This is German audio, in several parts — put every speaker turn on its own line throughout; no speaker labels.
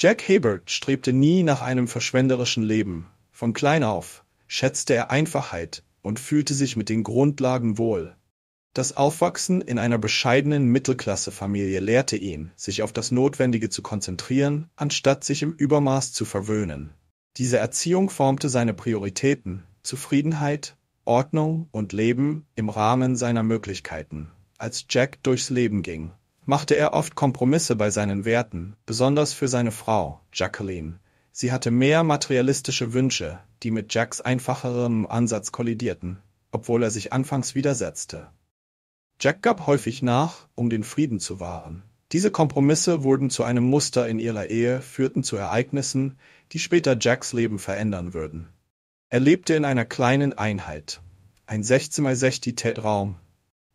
Jack Hebert strebte nie nach einem verschwenderischen Leben. Von klein auf schätzte er Einfachheit und fühlte sich mit den Grundlagen wohl. Das Aufwachsen in einer bescheidenen Mittelklassefamilie lehrte ihn, sich auf das Notwendige zu konzentrieren, anstatt sich im Übermaß zu verwöhnen. Diese Erziehung formte seine Prioritäten, Zufriedenheit, Ordnung und Leben im Rahmen seiner Möglichkeiten. Als Jack durchs Leben ging, machte er oft Kompromisse bei seinen Werten, besonders für seine Frau, Jacqueline. Sie hatte mehr materialistische Wünsche, die mit Jacks einfacherem Ansatz kollidierten, obwohl er sich anfangs widersetzte. Jack gab häufig nach, um den Frieden zu wahren. Diese Kompromisse wurden zu einem Muster in ihrer Ehe, führten zu Ereignissen, die später Jacks Leben verändern würden. Er lebte in einer kleinen Einheit, ein 16x60 TED-Raum,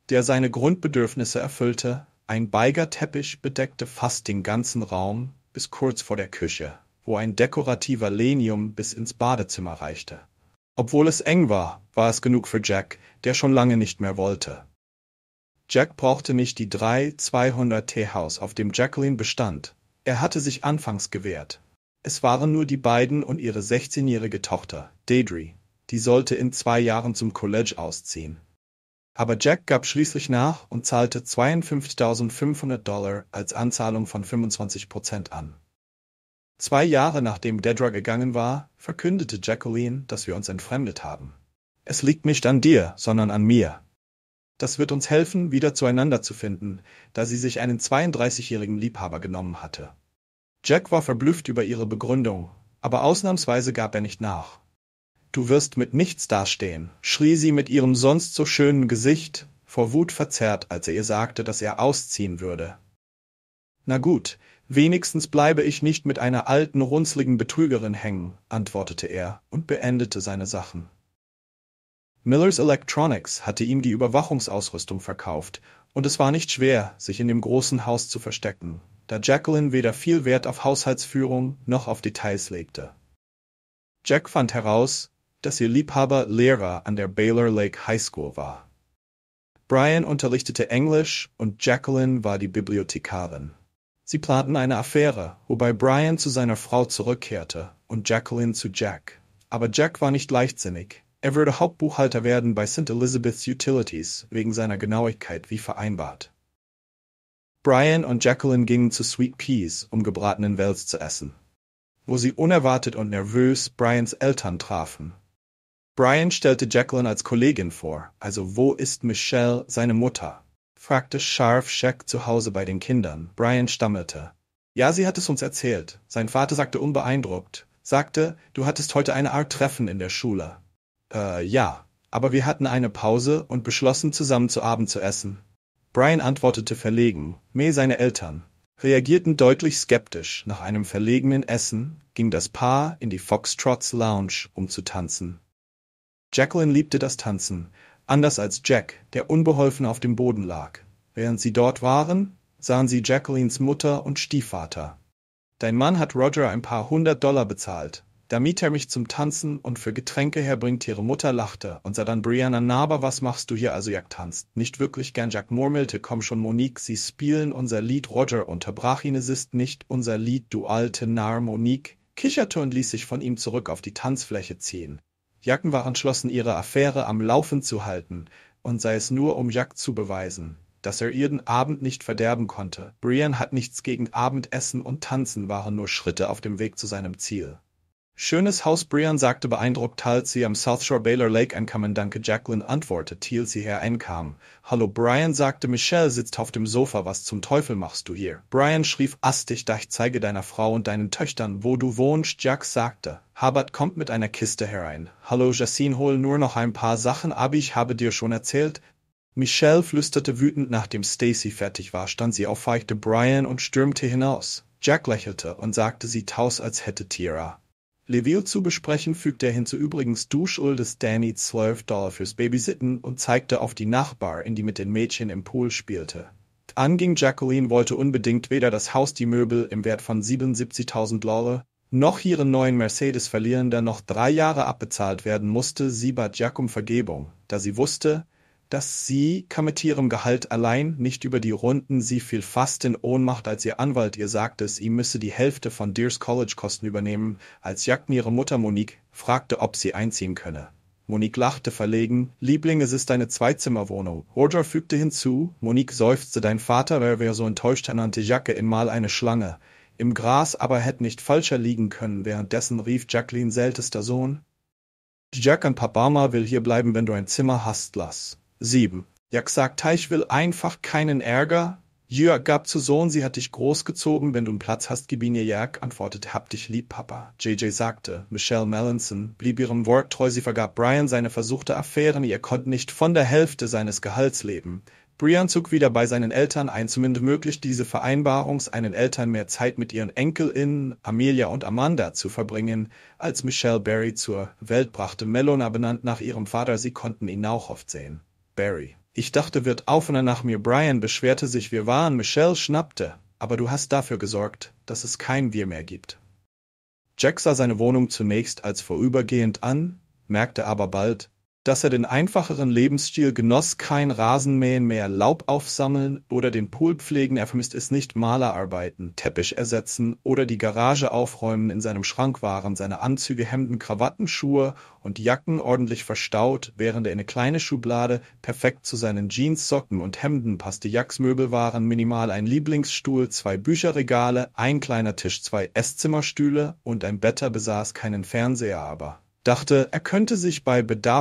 der seine Grundbedürfnisse erfüllte, ein Beigerteppich bedeckte fast den ganzen Raum bis kurz vor der Küche, wo ein dekorativer Lenium bis ins Badezimmer reichte. Obwohl es eng war, war es genug für Jack, der schon lange nicht mehr wollte. Jack brauchte nicht die drei 200 Teehaus, auf dem Jacqueline bestand. Er hatte sich anfangs gewehrt. Es waren nur die beiden und ihre 16-jährige Tochter, Deidre. Die sollte in zwei Jahren zum College ausziehen. Aber Jack gab schließlich nach und zahlte 52.500 Dollar als Anzahlung von 25 Prozent an. Zwei Jahre nachdem Dedra gegangen war, verkündete Jacqueline, dass wir uns entfremdet haben. Es liegt nicht an dir, sondern an mir. Das wird uns helfen, wieder zueinander zu finden, da sie sich einen 32-jährigen Liebhaber genommen hatte. Jack war verblüfft über ihre Begründung, aber ausnahmsweise gab er nicht nach. Du wirst mit nichts dastehen“, schrie sie mit ihrem sonst so schönen Gesicht, vor Wut verzerrt, als er ihr sagte, dass er ausziehen würde. Na gut, wenigstens bleibe ich nicht mit einer alten, runzligen Betrügerin hängen, antwortete er und beendete seine Sachen. Millers Electronics hatte ihm die Überwachungsausrüstung verkauft, und es war nicht schwer, sich in dem großen Haus zu verstecken, da Jacqueline weder viel Wert auf Haushaltsführung noch auf Details legte. Jack fand heraus, dass ihr Liebhaber Lehrer an der Baylor Lake High School war. Brian unterrichtete Englisch und Jacqueline war die Bibliothekarin. Sie planten eine Affäre, wobei Brian zu seiner Frau zurückkehrte und Jacqueline zu Jack. Aber Jack war nicht leichtsinnig. Er würde Hauptbuchhalter werden bei St. Elizabeth's Utilities wegen seiner Genauigkeit wie vereinbart. Brian und Jacqueline gingen zu Sweet Peas, um gebratenen Wels zu essen. Wo sie unerwartet und nervös Brians Eltern trafen, Brian stellte Jacqueline als Kollegin vor, also wo ist Michelle, seine Mutter? fragte Scharf Scheck zu Hause bei den Kindern. Brian stammelte. Ja, sie hat es uns erzählt. Sein Vater sagte unbeeindruckt, sagte, du hattest heute eine Art Treffen in der Schule. Äh, ja, aber wir hatten eine Pause und beschlossen, zusammen zu Abend zu essen. Brian antwortete verlegen, May seine Eltern reagierten deutlich skeptisch. Nach einem verlegenen Essen ging das Paar in die Foxtrots Lounge, um zu tanzen. Jacqueline liebte das Tanzen, anders als Jack, der unbeholfen auf dem Boden lag. Während sie dort waren, sahen sie Jacquelines Mutter und Stiefvater. Dein Mann hat Roger ein paar hundert Dollar bezahlt, damit er mich zum Tanzen und für Getränke herbringt. Ihre Mutter lachte und sah dann Brianna Naber, was machst du hier also Jack tanzt? Nicht wirklich gern Jack murmelte, komm schon Monique, sie spielen unser Lied. Roger unterbrach ihn, es ist nicht unser Lied, du alte Narr Monique, kicherte und ließ sich von ihm zurück auf die Tanzfläche ziehen. Jacken war entschlossen, ihre Affäre am Laufen zu halten, und sei es nur um Jack zu beweisen, dass er ihren Abend nicht verderben konnte. Brian hat nichts gegen Abendessen und Tanzen waren nur Schritte auf dem Weg zu seinem Ziel. Schönes Haus Brian sagte beeindruckt als sie am South Shore Baylor Lake ankamen Danke Jacqueline antwortete als sie hereinkam. Hallo Brian sagte Michelle sitzt auf dem Sofa was zum Teufel machst du hier? Brian schrieb astig da ich zeige deiner Frau und deinen Töchtern wo du wohnst Jack sagte. Habert kommt mit einer Kiste herein. Hallo Jacine hol nur noch ein paar Sachen aber ich habe dir schon erzählt, Michelle flüsterte wütend, nachdem Stacy fertig war, stand sie auf, feichte Brian und stürmte hinaus. Jack lächelte und sagte sie taus, als hätte Tira Leveo zu besprechen, fügte er hinzu übrigens du des Danny zwölf Dollar fürs Babysitten und zeigte auf die Nachbarin, die mit den Mädchen im Pool spielte. Anging Jacqueline wollte unbedingt weder das Haus die Möbel im Wert von 77.000 Dollar, noch ihren neuen Mercedes verlieren, der noch drei Jahre abbezahlt werden musste, sie bat um Vergebung, da sie wusste, dass sie kann mit ihrem Gehalt allein nicht über die Runden, sie fiel fast in Ohnmacht, als ihr Anwalt ihr sagte, sie müsse die Hälfte von Dears College-Kosten übernehmen, als Jackton ihre Mutter Monique fragte, ob sie einziehen könne. Monique lachte verlegen, Liebling, es ist eine Zweizimmerwohnung. Roger fügte hinzu, Monique seufzte, dein Vater wäre so enttäuscht, er nannte Jacke Mal eine Schlange. Im Gras aber hätte nicht falscher liegen können, währenddessen rief Jacqueline seltester Sohn. Jack an Papama will hier bleiben, wenn du ein Zimmer hast, lass. Sieben. Jack sagt, ich will einfach keinen Ärger. Jörg gab zu Sohn, sie hat dich großgezogen, wenn du einen Platz hast, gib ihn ihr Jörg, antwortet, hab dich lieb, Papa. JJ sagte, Michelle Melanson blieb ihrem Wort treu, sie vergab Brian seine versuchte Affäre, ihr konnte nicht von der Hälfte seines Gehalts leben. Brian zog wieder bei seinen Eltern ein, zumindest möglich diese Vereinbarung, seinen Eltern mehr Zeit mit ihren Enkelinnen, Amelia und Amanda zu verbringen, als Michelle Barry zur Welt brachte, Melona benannt nach ihrem Vater, sie konnten ihn auch oft sehen. Barry. Ich dachte, wird auf und nach mir. Brian beschwerte sich, wir waren. Michelle schnappte. Aber du hast dafür gesorgt, dass es kein Wir mehr gibt. Jack sah seine Wohnung zunächst als vorübergehend an, merkte aber bald, dass er den einfacheren Lebensstil genoss, kein Rasenmähen mehr, Laub aufsammeln oder den Pool pflegen, er vermisst es nicht, Malerarbeiten, Teppich ersetzen oder die Garage aufräumen, in seinem Schrank waren seine Anzüge, Hemden, Krawatten, Schuhe und Jacken ordentlich verstaut, während er in eine kleine Schublade perfekt zu seinen Jeans, Socken und Hemden passte, Jacks Möbel waren minimal ein Lieblingsstuhl, zwei Bücherregale, ein kleiner Tisch, zwei Esszimmerstühle und ein Better besaß keinen Fernseher aber dachte, er könnte sich bei Bedarf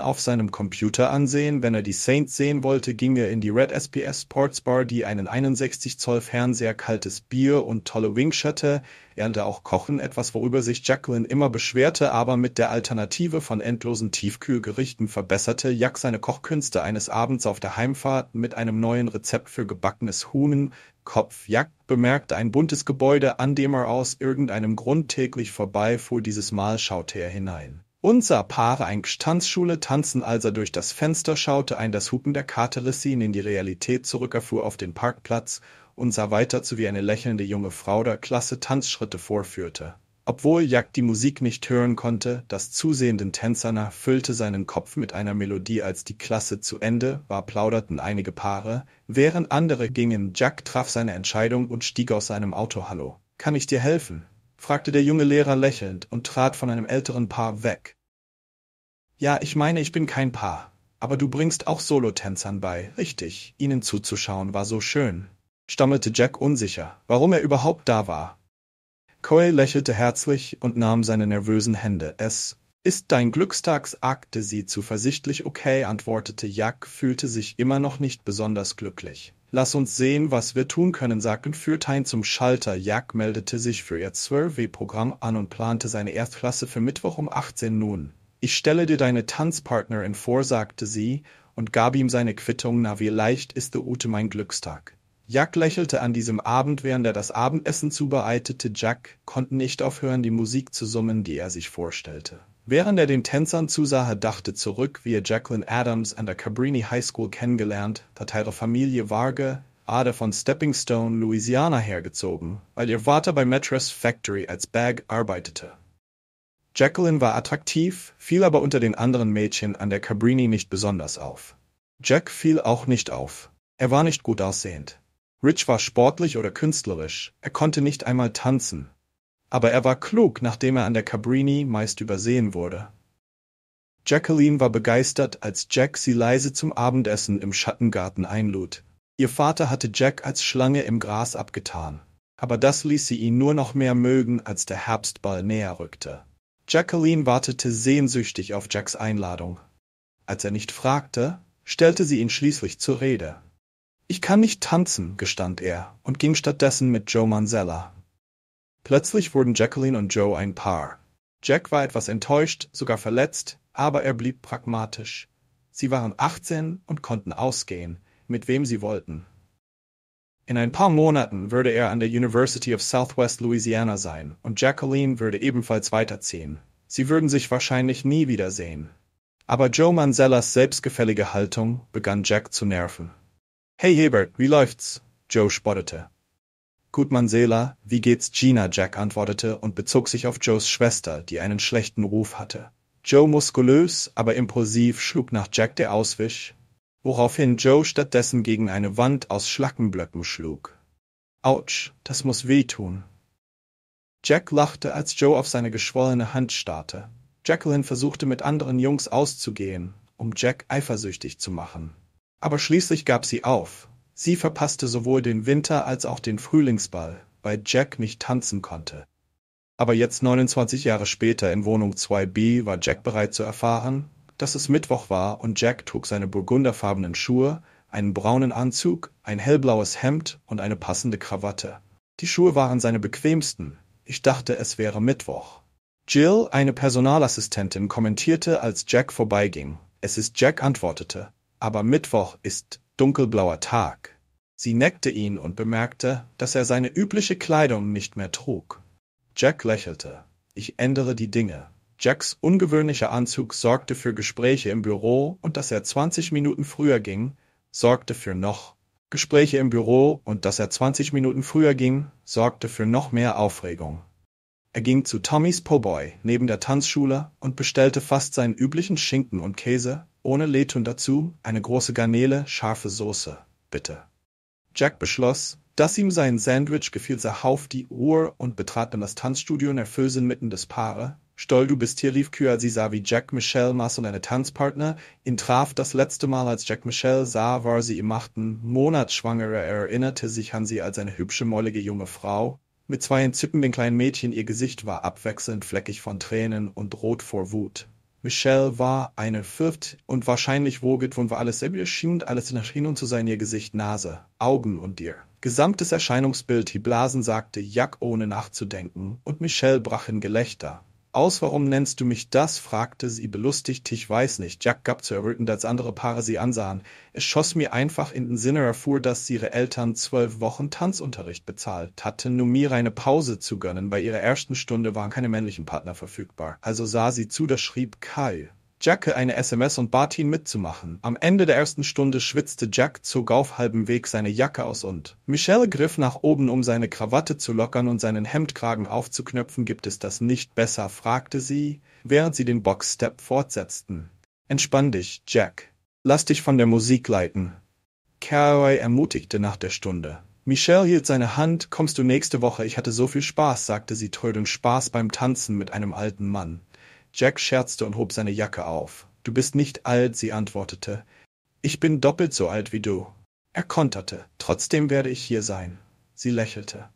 auf seinem Computer ansehen. Wenn er die Saints sehen wollte, ging er in die Red SPS Sports Bar, die einen 61 Zoll Fernseher, kaltes Bier und tolle Wings hatte lernte auch kochen, etwas worüber sich Jacqueline immer beschwerte, aber mit der Alternative von endlosen Tiefkühlgerichten verbesserte Jack seine Kochkünste eines Abends auf der Heimfahrt mit einem neuen Rezept für gebackenes Huhn, Kopf. Jack bemerkte ein buntes Gebäude, an dem er aus irgendeinem Grund täglich vorbeifuhr, dieses Mal schaute er hinein. Und sah Paare ein Tanzschule tanzen, als er durch das Fenster schaute, ein das Hupen der Karte riss ihn in die Realität zurück, er auf den Parkplatz und sah weiter zu, wie eine lächelnde junge Frau der Klasse Tanzschritte vorführte. Obwohl Jack die Musik nicht hören konnte, das zusehenden Tänzern füllte seinen Kopf mit einer Melodie. Als die Klasse zu Ende war, plauderten einige Paare, während andere gingen. Jack traf seine Entscheidung und stieg aus seinem Auto. Hallo, kann ich dir helfen? fragte der junge Lehrer lächelnd und trat von einem älteren Paar weg. Ja, ich meine, ich bin kein Paar, aber du bringst auch Solotänzern bei, richtig? Ihnen zuzuschauen war so schön stammelte Jack unsicher, warum er überhaupt da war. Cole lächelte herzlich und nahm seine nervösen Hände. Es ist dein Glückstags, agte sie zuversichtlich. Okay, antwortete Jack, fühlte sich immer noch nicht besonders glücklich. Lass uns sehen, was wir tun können, sagte und führte ihn zum Schalter. Jack meldete sich für ihr 12W-Programm an und plante seine Erstklasse für Mittwoch um 18 Uhr. Ich stelle dir deine Tanzpartnerin vor, sagte sie und gab ihm seine Quittung. Na, wie leicht ist der Ute mein Glückstag. Jack lächelte an diesem Abend, während er das Abendessen zubereitete. Jack konnte nicht aufhören, die Musik zu summen, die er sich vorstellte. Während er den Tänzern zusah, er dachte zurück, wie er Jacqueline Adams an der Cabrini High School kennengelernt hat, ihre Familie Varge, Ader von Stepping Stone, Louisiana hergezogen, weil ihr Vater bei Mattress Factory als Bag arbeitete. Jacqueline war attraktiv, fiel aber unter den anderen Mädchen an der Cabrini nicht besonders auf. Jack fiel auch nicht auf. Er war nicht gut aussehend. Rich war sportlich oder künstlerisch, er konnte nicht einmal tanzen. Aber er war klug, nachdem er an der Cabrini meist übersehen wurde. Jacqueline war begeistert, als Jack sie leise zum Abendessen im Schattengarten einlud. Ihr Vater hatte Jack als Schlange im Gras abgetan, aber das ließ sie ihn nur noch mehr mögen, als der Herbstball näher rückte. Jacqueline wartete sehnsüchtig auf Jacks Einladung. Als er nicht fragte, stellte sie ihn schließlich zur Rede. Ich kann nicht tanzen, gestand er und ging stattdessen mit Joe Manzella. Plötzlich wurden Jacqueline und Joe ein Paar. Jack war etwas enttäuscht, sogar verletzt, aber er blieb pragmatisch. Sie waren 18 und konnten ausgehen, mit wem sie wollten. In ein paar Monaten würde er an der University of Southwest Louisiana sein und Jacqueline würde ebenfalls weiterziehen. Sie würden sich wahrscheinlich nie wiedersehen. Aber Joe Manzellas selbstgefällige Haltung begann Jack zu nerven. Hey Hebert, wie läuft's? Joe spottete. Gut, Mansela, wie geht's Gina? Jack antwortete und bezog sich auf Joes Schwester, die einen schlechten Ruf hatte. Joe muskulös, aber impulsiv schlug nach Jack der Auswisch, woraufhin Joe stattdessen gegen eine Wand aus Schlackenblöcken schlug. Autsch, das muss wehtun. Jack lachte, als Joe auf seine geschwollene Hand starrte. Jacqueline versuchte mit anderen Jungs auszugehen, um Jack eifersüchtig zu machen. Aber schließlich gab sie auf. Sie verpasste sowohl den Winter- als auch den Frühlingsball, weil Jack nicht tanzen konnte. Aber jetzt 29 Jahre später in Wohnung 2b war Jack bereit zu erfahren, dass es Mittwoch war und Jack trug seine burgunderfarbenen Schuhe, einen braunen Anzug, ein hellblaues Hemd und eine passende Krawatte. Die Schuhe waren seine bequemsten. Ich dachte, es wäre Mittwoch. Jill, eine Personalassistentin, kommentierte, als Jack vorbeiging. Es ist Jack antwortete aber Mittwoch ist dunkelblauer Tag. Sie neckte ihn und bemerkte, dass er seine übliche Kleidung nicht mehr trug. Jack lächelte. Ich ändere die Dinge. Jacks ungewöhnlicher Anzug sorgte für Gespräche im Büro und dass er 20 Minuten früher ging, sorgte für noch Gespräche im Büro und dass er 20 Minuten früher ging, sorgte für noch mehr Aufregung. Er ging zu Tommys Po'boy neben der Tanzschule und bestellte fast seinen üblichen Schinken und Käse, ohne Letun dazu, eine große Garnele, scharfe Soße, bitte. Jack beschloss, dass ihm sein Sandwich gefiel, sah auf die Uhr und betrat dann das Tanzstudio nervös inmitten des Paare. Stoll, du bist hier, rief Kür, sie sah, wie Jack Michelle Mass und eine Tanzpartner ihn traf. Das letzte Mal, als Jack Michelle sah, war sie im achten Monat schwangere. Er erinnerte sich an sie als eine hübsche, mollige junge Frau, mit zwei entzückenden kleinen Mädchen, ihr Gesicht war abwechselnd fleckig von Tränen und rot vor Wut. Michelle war eine Fürft und wahrscheinlich woget von war alles selbst schien alles nach hinten zu sein, ihr Gesicht, Nase, Augen und ihr. Gesamtes Erscheinungsbild, die Blasen sagte Jack ohne nachzudenken und Michelle brach in Gelächter aus, warum nennst du mich das? fragte sie belustigt, ich weiß nicht. Jack gab zu errötend, als andere Paare sie ansahen. Es schoss mir einfach in den Sinne erfuhr, dass ihre Eltern zwölf Wochen Tanzunterricht bezahlt hatten, um mir eine Pause zu gönnen. Bei ihrer ersten Stunde waren keine männlichen Partner verfügbar. Also sah sie zu, das schrieb Kai. Jacke eine SMS und bat ihn mitzumachen. Am Ende der ersten Stunde schwitzte Jack, zog auf halbem Weg seine Jacke aus und Michelle griff nach oben, um seine Krawatte zu lockern und seinen Hemdkragen aufzuknöpfen. Gibt es das nicht besser? fragte sie, während sie den Boxstep fortsetzten. Entspann dich, Jack. Lass dich von der Musik leiten. Caraway ermutigte nach der Stunde. Michelle hielt seine Hand, kommst du nächste Woche, ich hatte so viel Spaß, sagte sie trödelnd Spaß beim Tanzen mit einem alten Mann. Jack scherzte und hob seine Jacke auf. Du bist nicht alt, sie antwortete. Ich bin doppelt so alt wie du. Er konterte. Trotzdem werde ich hier sein. Sie lächelte.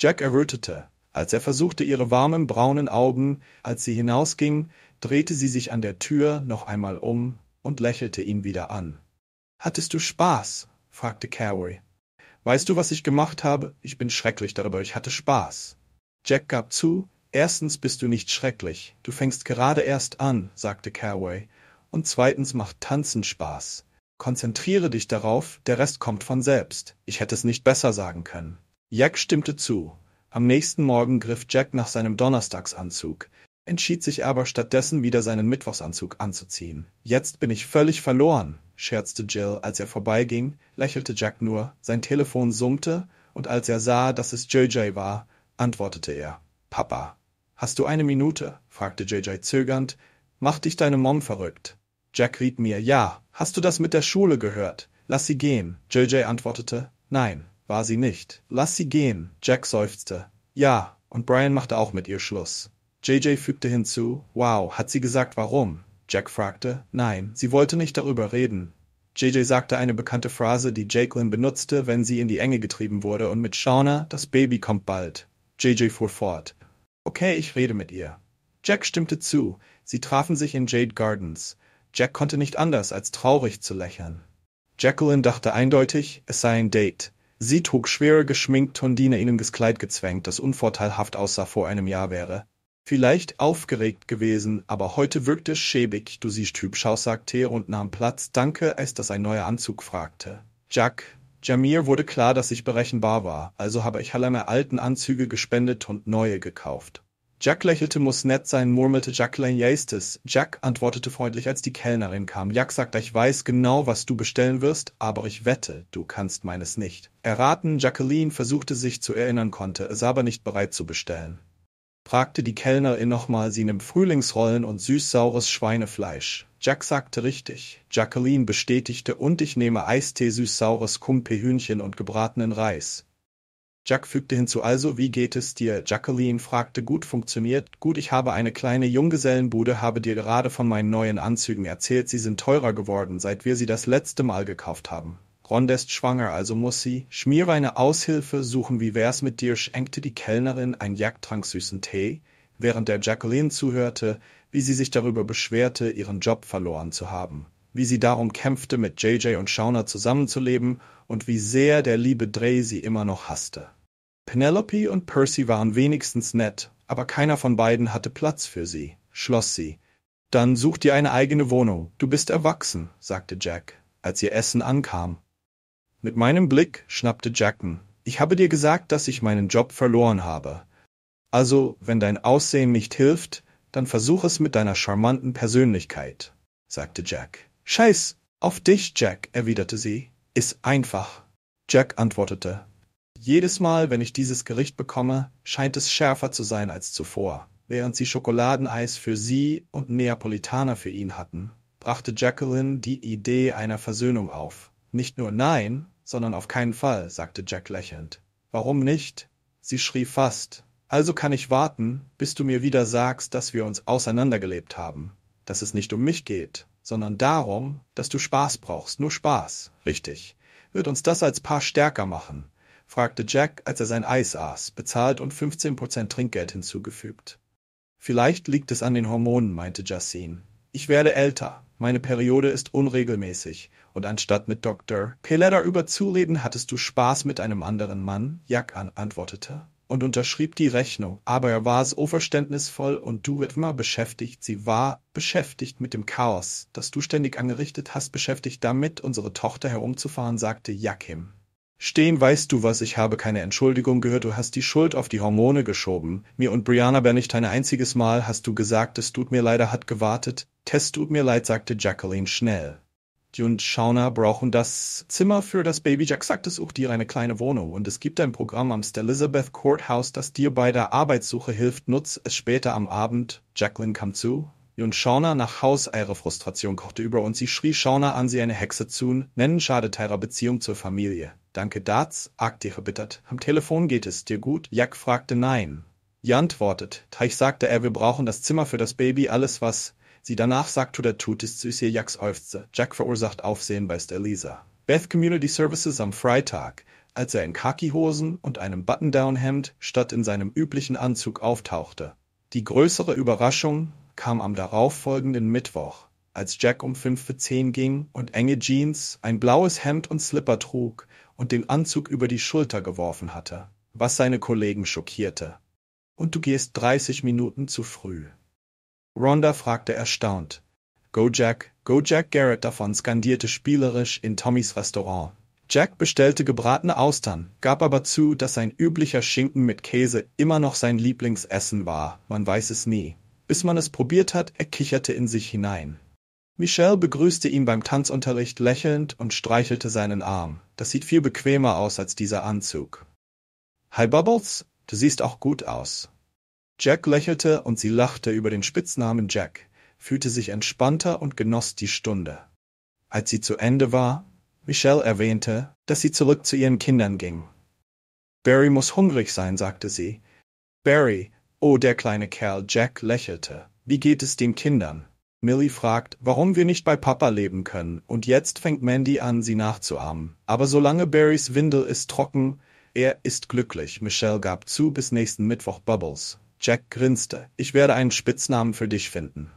Jack errötete, als er versuchte, ihre warmen braunen Augen, als sie hinausging, drehte sie sich an der Tür noch einmal um und lächelte ihn wieder an. Hattest du Spaß? fragte Carrie. Weißt du, was ich gemacht habe? Ich bin schrecklich darüber, ich hatte Spaß. Jack gab zu, Erstens bist du nicht schrecklich, du fängst gerade erst an, sagte Calway, und zweitens macht Tanzen Spaß. Konzentriere dich darauf, der Rest kommt von selbst. Ich hätte es nicht besser sagen können. Jack stimmte zu. Am nächsten Morgen griff Jack nach seinem Donnerstagsanzug, entschied sich aber stattdessen wieder seinen Mittwochsanzug anzuziehen. Jetzt bin ich völlig verloren, scherzte Jill, als er vorbeiging, lächelte Jack nur, sein Telefon summte, und als er sah, dass es JJ war, antwortete er Papa. Hast du eine Minute? fragte JJ zögernd. Macht dich deine Mom verrückt. Jack riet mir, ja, hast du das mit der Schule gehört? Lass sie gehen. JJ antwortete, nein, war sie nicht. Lass sie gehen. Jack seufzte, ja, und Brian machte auch mit ihr Schluss. JJ fügte hinzu, wow, hat sie gesagt warum? Jack fragte, nein, sie wollte nicht darüber reden. JJ sagte eine bekannte Phrase, die Jacqueline benutzte, wenn sie in die Enge getrieben wurde und mit Shauna, das Baby kommt bald. JJ fuhr fort, Okay, ich rede mit ihr. Jack stimmte zu. Sie trafen sich in Jade Gardens. Jack konnte nicht anders, als traurig zu lächeln. Jacqueline dachte eindeutig, es sei ein Date. Sie trug schwere geschminkt Tondine tondinenes Kleid gezwängt, das unvorteilhaft aussah vor einem Jahr wäre. Vielleicht aufgeregt gewesen, aber heute wirkte es schäbig, du siehst hübsch aus, sagte er und nahm Platz, danke, als dass ein neuer Anzug fragte. Jack, Jamir wurde klar, dass ich berechenbar war, also habe ich Hall meine alten Anzüge gespendet und neue gekauft. Jack lächelte, muss nett sein, murmelte Jacqueline Yeastes. Jack antwortete freundlich, als die Kellnerin kam. Jack sagte, ich weiß genau, was du bestellen wirst, aber ich wette, du kannst meines nicht. Erraten, Jacqueline versuchte sich zu erinnern, konnte es aber nicht bereit zu bestellen. Fragte die Kellnerin nochmal, sie nimmt Frühlingsrollen und süß-saures Schweinefleisch. Jack sagte richtig, Jacqueline bestätigte und ich nehme Eistee süß saures kumpe und gebratenen Reis. Jack fügte hinzu also, wie geht es dir? Jacqueline fragte, gut funktioniert, gut, ich habe eine kleine Junggesellenbude, habe dir gerade von meinen neuen Anzügen erzählt, sie sind teurer geworden, seit wir sie das letzte Mal gekauft haben. Ronda ist schwanger, also muss sie. Schmierweine Aushilfe suchen, wie wär's mit dir? schenkte die Kellnerin ein Jagdtrank süßen Tee während der Jacqueline zuhörte, wie sie sich darüber beschwerte, ihren Job verloren zu haben, wie sie darum kämpfte, mit JJ und Shauna zusammenzuleben und wie sehr der liebe Dre sie immer noch hasste. Penelope und Percy waren wenigstens nett, aber keiner von beiden hatte Platz für sie, schloss sie. Dann such dir eine eigene Wohnung, du bist erwachsen, sagte Jack, als ihr Essen ankam. Mit meinem Blick schnappte Jacken. Ich habe dir gesagt, dass ich meinen Job verloren habe. Also, wenn dein Aussehen nicht hilft, dann versuch es mit deiner charmanten Persönlichkeit, sagte Jack. Scheiß auf dich, Jack, erwiderte sie. Ist einfach. Jack antwortete. Jedes Mal, wenn ich dieses Gericht bekomme, scheint es schärfer zu sein als zuvor. Während sie Schokoladeneis für sie und Neapolitaner für ihn hatten, brachte Jacqueline die Idee einer Versöhnung auf. Nicht nur nein, sondern auf keinen Fall, sagte Jack lächelnd. Warum nicht? Sie schrie fast, also kann ich warten, bis du mir wieder sagst, dass wir uns auseinandergelebt haben, dass es nicht um mich geht, sondern darum, dass du Spaß brauchst, nur Spaß, richtig. Wird uns das als Paar stärker machen? fragte Jack, als er sein Eis aß, bezahlt und 15% Trinkgeld hinzugefügt. Vielleicht liegt es an den Hormonen, meinte Justine. Ich werde älter, meine Periode ist unregelmäßig, und anstatt mit Dr. Peletta überzureden, hattest du Spaß mit einem anderen Mann, Jack an, antwortete und unterschrieb die Rechnung, aber er war so verständnisvoll und du immer beschäftigt, sie war beschäftigt mit dem Chaos, das du ständig angerichtet hast, beschäftigt damit, unsere Tochter herumzufahren, sagte Jakim. Stehen, weißt du was, ich habe keine Entschuldigung gehört, du hast die Schuld auf die Hormone geschoben. Mir und Brianna aber nicht ein einziges Mal hast du gesagt, es tut mir leider, hat gewartet. Test tut mir leid, sagte Jacqueline schnell. Die und Shauna brauchen das Zimmer für das Baby. Jack sagt es auch dir, eine kleine Wohnung. Und es gibt ein Programm am St. Elizabeth Courthouse, das dir bei der Arbeitssuche hilft. Nutz es später am Abend. Jacqueline kam zu. Die und Shauna nach Haus ihre Frustration kochte über und sie schrie Schauner an, sie eine Hexe zu nennen, schadet ihrer Beziehung zur Familie. Danke Darts, agt ihr verbittert. Am Telefon geht es dir gut? Jack fragte nein. Die antwortet. Teich sagte er, wir brauchen das Zimmer für das Baby, alles was Sie danach sagt oder tut ist Susie Jacks Seufzer. Jack verursacht Aufsehen bei Stelisa. Beth Community Services am Freitag, als er in Khaki-Hosen und einem Button-Down-Hemd statt in seinem üblichen Anzug auftauchte. Die größere Überraschung kam am darauffolgenden Mittwoch, als Jack um fünf für zehn ging und enge Jeans, ein blaues Hemd und Slipper trug und den Anzug über die Schulter geworfen hatte, was seine Kollegen schockierte. Und du gehst 30 Minuten zu früh. Rhonda fragte erstaunt. Go Jack, Go Jack Garrett davon skandierte spielerisch in Tommys Restaurant. Jack bestellte gebratene Austern, gab aber zu, dass sein üblicher Schinken mit Käse immer noch sein Lieblingsessen war, man weiß es nie. Bis man es probiert hat, er kicherte in sich hinein. Michelle begrüßte ihn beim Tanzunterricht lächelnd und streichelte seinen Arm. Das sieht viel bequemer aus als dieser Anzug. Hi Bubbles, du siehst auch gut aus. Jack lächelte und sie lachte über den Spitznamen Jack, fühlte sich entspannter und genoss die Stunde. Als sie zu Ende war, Michelle erwähnte, dass sie zurück zu ihren Kindern ging. Barry muss hungrig sein, sagte sie. Barry, oh der kleine Kerl, Jack lächelte. Wie geht es den Kindern? Millie fragt, warum wir nicht bei Papa leben können, und jetzt fängt Mandy an, sie nachzuahmen. Aber solange Barrys Windel ist trocken, er ist glücklich. Michelle gab zu bis nächsten Mittwoch Bubbles. Jack grinste. Ich werde einen Spitznamen für dich finden.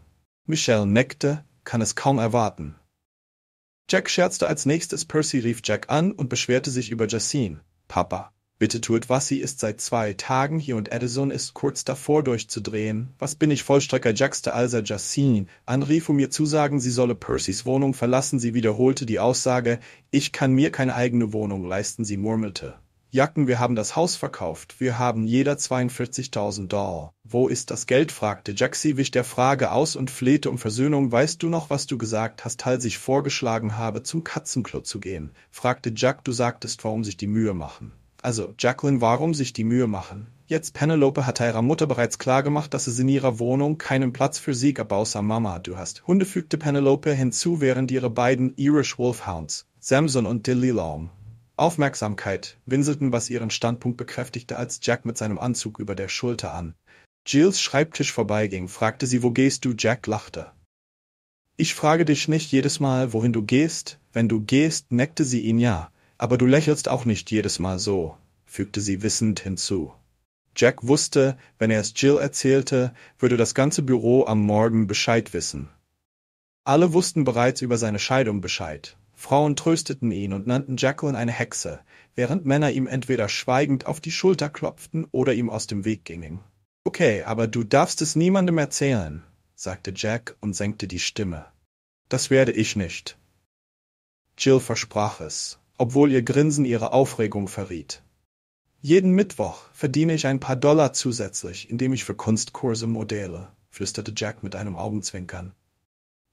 Michelle neckte, kann es kaum erwarten. Jack scherzte als nächstes, Percy rief Jack an und beschwerte sich über Jacine. Papa, bitte tut was, sie ist seit zwei Tagen hier und Edison ist kurz davor durchzudrehen. Was bin ich Vollstrecker Jackster, als er Jacine anrief, um ihr zu sagen, sie solle Percys Wohnung verlassen. Sie wiederholte die Aussage, ich kann mir keine eigene Wohnung leisten, sie murmelte. Jacken, wir haben das Haus verkauft, wir haben jeder 42.000 Dollar. Wo ist das Geld? fragte Jaxi, wich der Frage aus und flehte um Versöhnung. Weißt du noch, was du gesagt hast, Hal sich vorgeschlagen habe, zum Katzenklo zu gehen? fragte Jack, du sagtest, warum sich die Mühe machen. Also, Jacqueline, warum sich die Mühe machen? Jetzt Penelope hatte ihrer Mutter bereits klargemacht, dass es in ihrer Wohnung keinen Platz für sie gab, außer Mama, du hast Hunde, fügte Penelope hinzu, während ihre beiden Irish Wolfhounds, Samson und Dilly Long, Aufmerksamkeit. winselten, was ihren Standpunkt bekräftigte, als Jack mit seinem Anzug über der Schulter an Jills Schreibtisch vorbeiging, fragte sie, wo gehst du? Jack lachte. Ich frage dich nicht jedes Mal, wohin du gehst, wenn du gehst, neckte sie ihn ja, aber du lächelst auch nicht jedes Mal so, fügte sie wissend hinzu. Jack wusste, wenn er es Jill erzählte, würde das ganze Büro am Morgen Bescheid wissen. Alle wussten bereits über seine Scheidung Bescheid. Frauen trösteten ihn und nannten Jacqueline eine Hexe, während Männer ihm entweder schweigend auf die Schulter klopften oder ihm aus dem Weg gingen. Okay, aber du darfst es niemandem erzählen, sagte Jack und senkte die Stimme. Das werde ich nicht. Jill versprach es, obwohl ihr Grinsen ihre Aufregung verriet. Jeden Mittwoch verdiene ich ein paar Dollar zusätzlich, indem ich für Kunstkurse modelle, flüsterte Jack mit einem Augenzwinkern.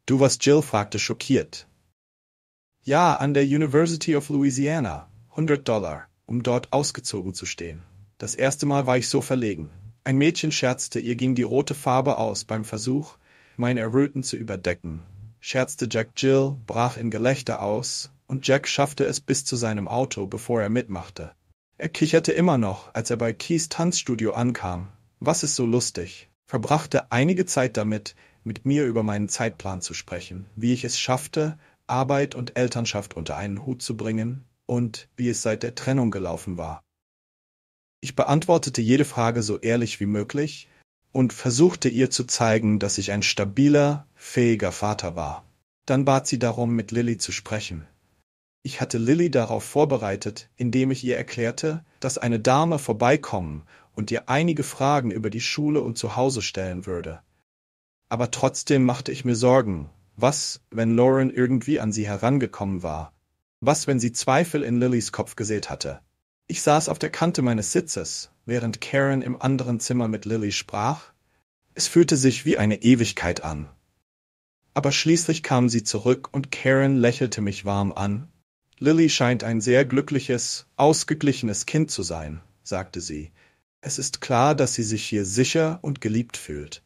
Du was Jill fragte schockiert, ja, an der University of Louisiana. 100 Dollar, um dort ausgezogen zu stehen. Das erste Mal war ich so verlegen. Ein Mädchen scherzte, ihr ging die rote Farbe aus beim Versuch, mein Erröten zu überdecken. Scherzte Jack Jill, brach in Gelächter aus, und Jack schaffte es bis zu seinem Auto, bevor er mitmachte. Er kicherte immer noch, als er bei Keys Tanzstudio ankam. Was ist so lustig? Verbrachte einige Zeit damit, mit mir über meinen Zeitplan zu sprechen, wie ich es schaffte, Arbeit und Elternschaft unter einen Hut zu bringen und wie es seit der Trennung gelaufen war. Ich beantwortete jede Frage so ehrlich wie möglich und versuchte ihr zu zeigen, dass ich ein stabiler, fähiger Vater war. Dann bat sie darum, mit Lilly zu sprechen. Ich hatte Lilly darauf vorbereitet, indem ich ihr erklärte, dass eine Dame vorbeikommen und ihr einige Fragen über die Schule und zu Hause stellen würde. Aber trotzdem machte ich mir Sorgen, was, wenn Lauren irgendwie an sie herangekommen war? Was, wenn sie Zweifel in Lillys Kopf gesät hatte? Ich saß auf der Kante meines Sitzes, während Karen im anderen Zimmer mit Lilly sprach. Es fühlte sich wie eine Ewigkeit an. Aber schließlich kam sie zurück und Karen lächelte mich warm an. Lilly scheint ein sehr glückliches, ausgeglichenes Kind zu sein, sagte sie. Es ist klar, dass sie sich hier sicher und geliebt fühlt.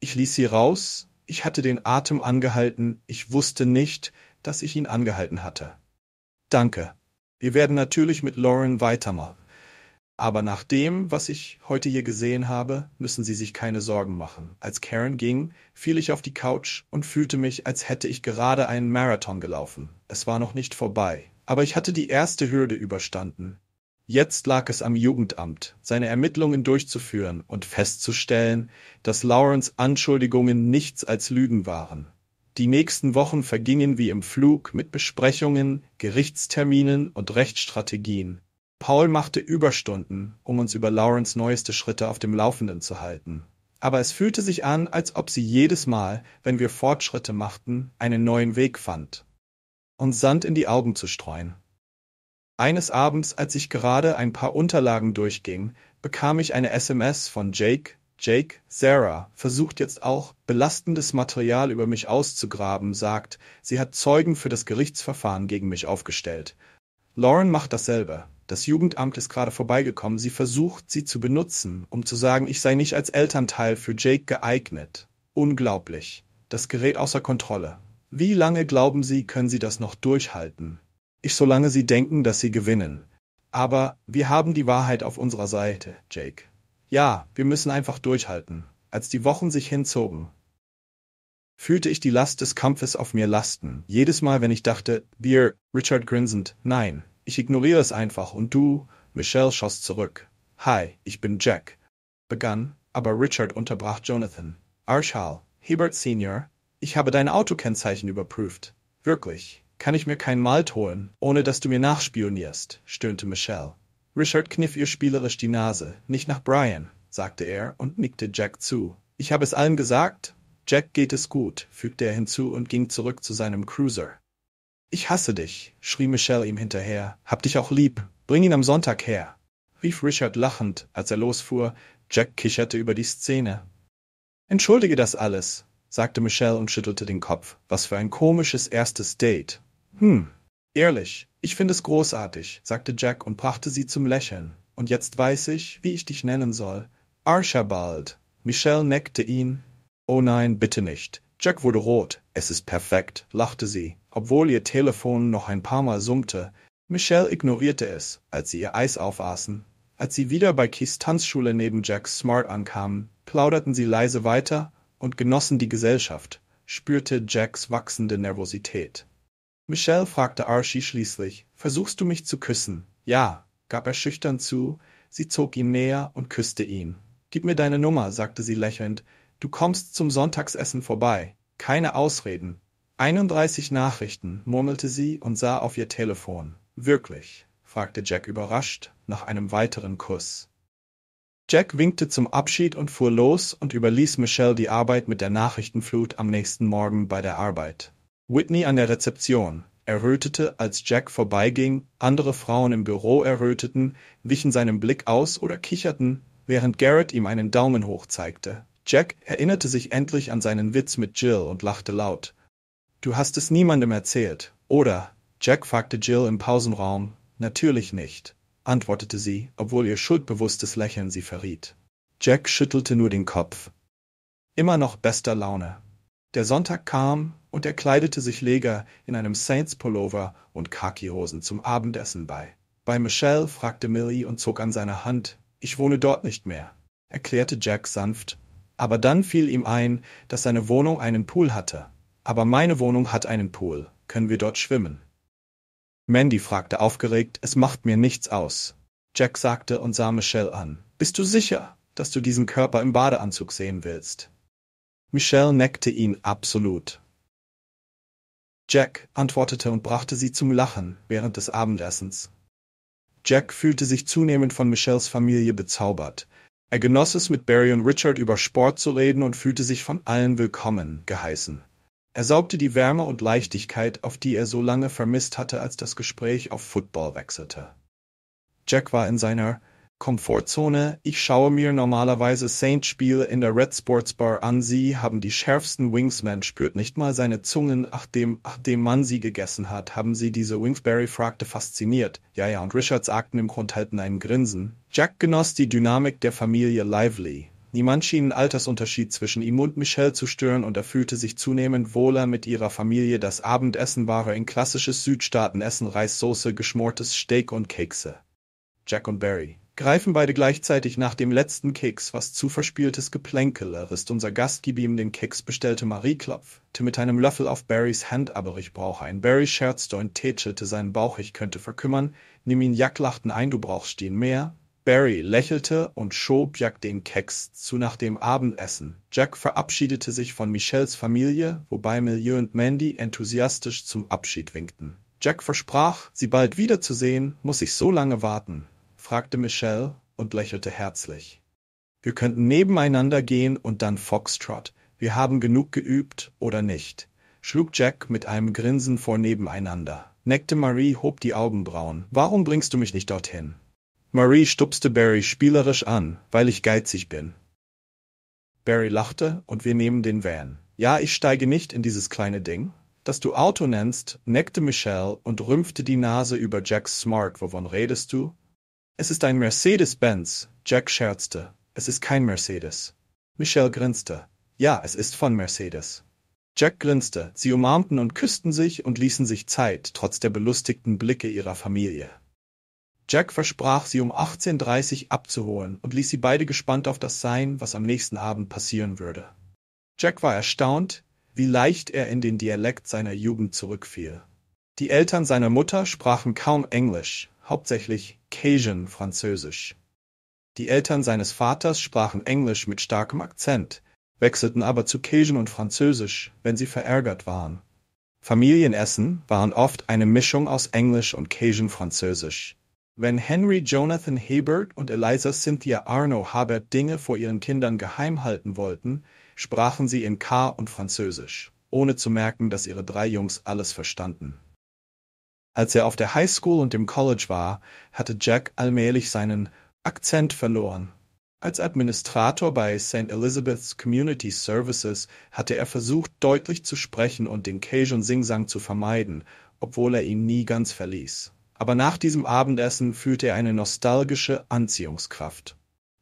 Ich ließ sie raus, ich hatte den Atem angehalten, ich wusste nicht, dass ich ihn angehalten hatte. Danke. Wir werden natürlich mit Lauren weitermachen. Aber nach dem, was ich heute hier gesehen habe, müssen Sie sich keine Sorgen machen. Als Karen ging, fiel ich auf die Couch und fühlte mich, als hätte ich gerade einen Marathon gelaufen. Es war noch nicht vorbei. Aber ich hatte die erste Hürde überstanden. Jetzt lag es am Jugendamt, seine Ermittlungen durchzuführen und festzustellen, dass Lawrence Anschuldigungen nichts als Lügen waren. Die nächsten Wochen vergingen wie im Flug mit Besprechungen, Gerichtsterminen und Rechtsstrategien. Paul machte Überstunden, um uns über Lawrence neueste Schritte auf dem Laufenden zu halten. Aber es fühlte sich an, als ob sie jedes Mal, wenn wir Fortschritte machten, einen neuen Weg fand. Uns Sand in die Augen zu streuen. Eines Abends, als ich gerade ein paar Unterlagen durchging, bekam ich eine SMS von Jake. Jake, Sarah, versucht jetzt auch, belastendes Material über mich auszugraben, sagt, sie hat Zeugen für das Gerichtsverfahren gegen mich aufgestellt. Lauren macht dasselbe. Das Jugendamt ist gerade vorbeigekommen, sie versucht, sie zu benutzen, um zu sagen, ich sei nicht als Elternteil für Jake geeignet. Unglaublich. Das gerät außer Kontrolle. Wie lange glauben Sie, können Sie das noch durchhalten? ich solange sie denken, dass sie gewinnen. Aber wir haben die Wahrheit auf unserer Seite, Jake. Ja, wir müssen einfach durchhalten. Als die Wochen sich hinzogen, fühlte ich die Last des Kampfes auf mir lasten. Jedes Mal, wenn ich dachte, wir, Richard grinsend, nein, ich ignoriere es einfach und du, Michelle schoss zurück. Hi, ich bin Jack. Begann, aber Richard unterbrach Jonathan. Arshal, Hebert Senior, ich habe dein Autokennzeichen überprüft. Wirklich kann ich mir kein Malt holen, ohne dass du mir nachspionierst, stöhnte Michelle. Richard kniff ihr spielerisch die Nase. Nicht nach Brian, sagte er und nickte Jack zu. Ich habe es allen gesagt. Jack geht es gut, fügte er hinzu und ging zurück zu seinem Cruiser. Ich hasse dich, schrie Michelle ihm hinterher. Hab dich auch lieb. Bring ihn am Sonntag her, rief Richard lachend, als er losfuhr. Jack kicherte über die Szene. Entschuldige das alles, sagte Michelle und schüttelte den Kopf. Was für ein komisches erstes Date. Hm. Ehrlich, ich finde es großartig, sagte Jack und brachte sie zum Lächeln. Und jetzt weiß ich, wie ich dich nennen soll. Archibald. Michelle neckte ihn. Oh nein, bitte nicht. Jack wurde rot. Es ist perfekt, lachte sie, obwohl ihr Telefon noch ein paar Mal summte. Michelle ignorierte es, als sie ihr Eis aufaßen. Als sie wieder bei Keiths Tanzschule neben Jacks Smart ankamen, plauderten sie leise weiter und genossen die Gesellschaft, spürte Jacks wachsende Nervosität. Michelle fragte Archie schließlich: „Versuchst du mich zu küssen?“ „Ja“, gab er schüchtern zu, sie zog ihn näher und küsste ihn. „Gib mir deine Nummer“, sagte sie lächelnd, „du kommst zum Sonntagsessen vorbei. Keine Ausreden.“ »Einunddreißig Nachrichten«, murmelte sie und sah auf ihr Telefon. »Wirklich?« fragte Jack überrascht, nach einem weiteren Kuss. Jack winkte zum Abschied und fuhr los und überließ Michelle die Arbeit mit der Nachrichtenflut am nächsten Morgen bei der Arbeit. Whitney an der Rezeption errötete, als Jack vorbeiging, andere Frauen im Büro erröteten, wichen seinem Blick aus oder kicherten, während Garrett ihm einen Daumen hoch zeigte. Jack erinnerte sich endlich an seinen Witz mit Jill und lachte laut. Du hast es niemandem erzählt, oder? Jack fragte Jill im Pausenraum. Natürlich nicht, antwortete sie, obwohl ihr schuldbewusstes Lächeln sie verriet. Jack schüttelte nur den Kopf. Immer noch bester Laune. Der Sonntag kam, und er kleidete sich Leger in einem Saints-Pullover und Khaki-Hosen zum Abendessen bei. Bei Michelle fragte Millie und zog an seiner Hand. Ich wohne dort nicht mehr, erklärte Jack sanft. Aber dann fiel ihm ein, dass seine Wohnung einen Pool hatte. Aber meine Wohnung hat einen Pool. Können wir dort schwimmen? Mandy fragte aufgeregt, es macht mir nichts aus. Jack sagte und sah Michelle an. Bist du sicher, dass du diesen Körper im Badeanzug sehen willst? Michelle neckte ihn absolut. Jack, antwortete und brachte sie zum Lachen während des Abendessens. Jack fühlte sich zunehmend von Michelles Familie bezaubert. Er genoss es, mit Barry und Richard über Sport zu reden und fühlte sich von allen willkommen geheißen. Er saugte die Wärme und Leichtigkeit, auf die er so lange vermisst hatte, als das Gespräch auf Football wechselte. Jack war in seiner Komfortzone: Ich schaue mir normalerweise Saint Spiel in der Red Sports Bar an. Sie haben die schärfsten Wings. Man spürt nicht mal seine Zungen, nachdem, nachdem man sie gegessen hat. Haben Sie diese Wings? fragte fasziniert. Ja, ja, und Richards Akten im Grund halten einen Grinsen. Jack genoss die Dynamik der Familie Lively. Niemand schien einen Altersunterschied zwischen ihm und Michelle zu stören und er fühlte sich zunehmend wohler mit ihrer Familie. Das Abendessen war ein klassisches Südstaatenessen, Reissoße, geschmortes Steak und Kekse. Jack und Barry. Greifen beide gleichzeitig nach dem letzten Keks, was zu verspieltes Geplänkel ist. Unser Gast gibt ihm den Keks bestellte Marie klopfte mit einem Löffel auf Barrys Hand, aber ich brauche einen. Barry scherzte und tätschelte seinen Bauch, ich könnte verkümmern. Nimm ihn Jack lachten ein, du brauchst ihn mehr. Barry lächelte und schob Jack den Keks zu nach dem Abendessen. Jack verabschiedete sich von Michelles Familie, wobei Milieu und Mandy enthusiastisch zum Abschied winkten. Jack versprach, sie bald wiederzusehen, muss ich so lange warten fragte Michelle und lächelte herzlich. Wir könnten nebeneinander gehen und dann Foxtrot. Wir haben genug geübt, oder nicht? schlug Jack mit einem Grinsen vor nebeneinander. Neckte Marie hob die Augenbrauen. Warum bringst du mich nicht dorthin? Marie stupste Barry spielerisch an, weil ich geizig bin. Barry lachte und wir nehmen den Van. Ja, ich steige nicht in dieses kleine Ding, das du Auto nennst, neckte Michelle und rümpfte die Nase über Jacks Smart. Wovon redest du? Es ist ein Mercedes-Benz, Jack scherzte. Es ist kein Mercedes. Michelle grinste. Ja, es ist von Mercedes. Jack grinste, sie umarmten und küssten sich und ließen sich Zeit, trotz der belustigten Blicke ihrer Familie. Jack versprach, sie um 18.30 Uhr abzuholen und ließ sie beide gespannt auf das sein, was am nächsten Abend passieren würde. Jack war erstaunt, wie leicht er in den Dialekt seiner Jugend zurückfiel. Die Eltern seiner Mutter sprachen kaum Englisch, hauptsächlich Cajun französisch. Die Eltern seines Vaters sprachen Englisch mit starkem Akzent, wechselten aber zu Cajun und Französisch, wenn sie verärgert waren. Familienessen waren oft eine Mischung aus Englisch und Cajun-Französisch. Wenn Henry Jonathan Hebert und Eliza Cynthia Arno Habert Dinge vor ihren Kindern geheim halten wollten, sprachen sie in K- und Französisch, ohne zu merken, dass ihre drei Jungs alles verstanden. Als er auf der High School und dem College war, hatte Jack allmählich seinen Akzent verloren. Als Administrator bei St. Elizabeths Community Services hatte er versucht, deutlich zu sprechen und den Cajun Singsang zu vermeiden, obwohl er ihn nie ganz verließ. Aber nach diesem Abendessen fühlte er eine nostalgische Anziehungskraft.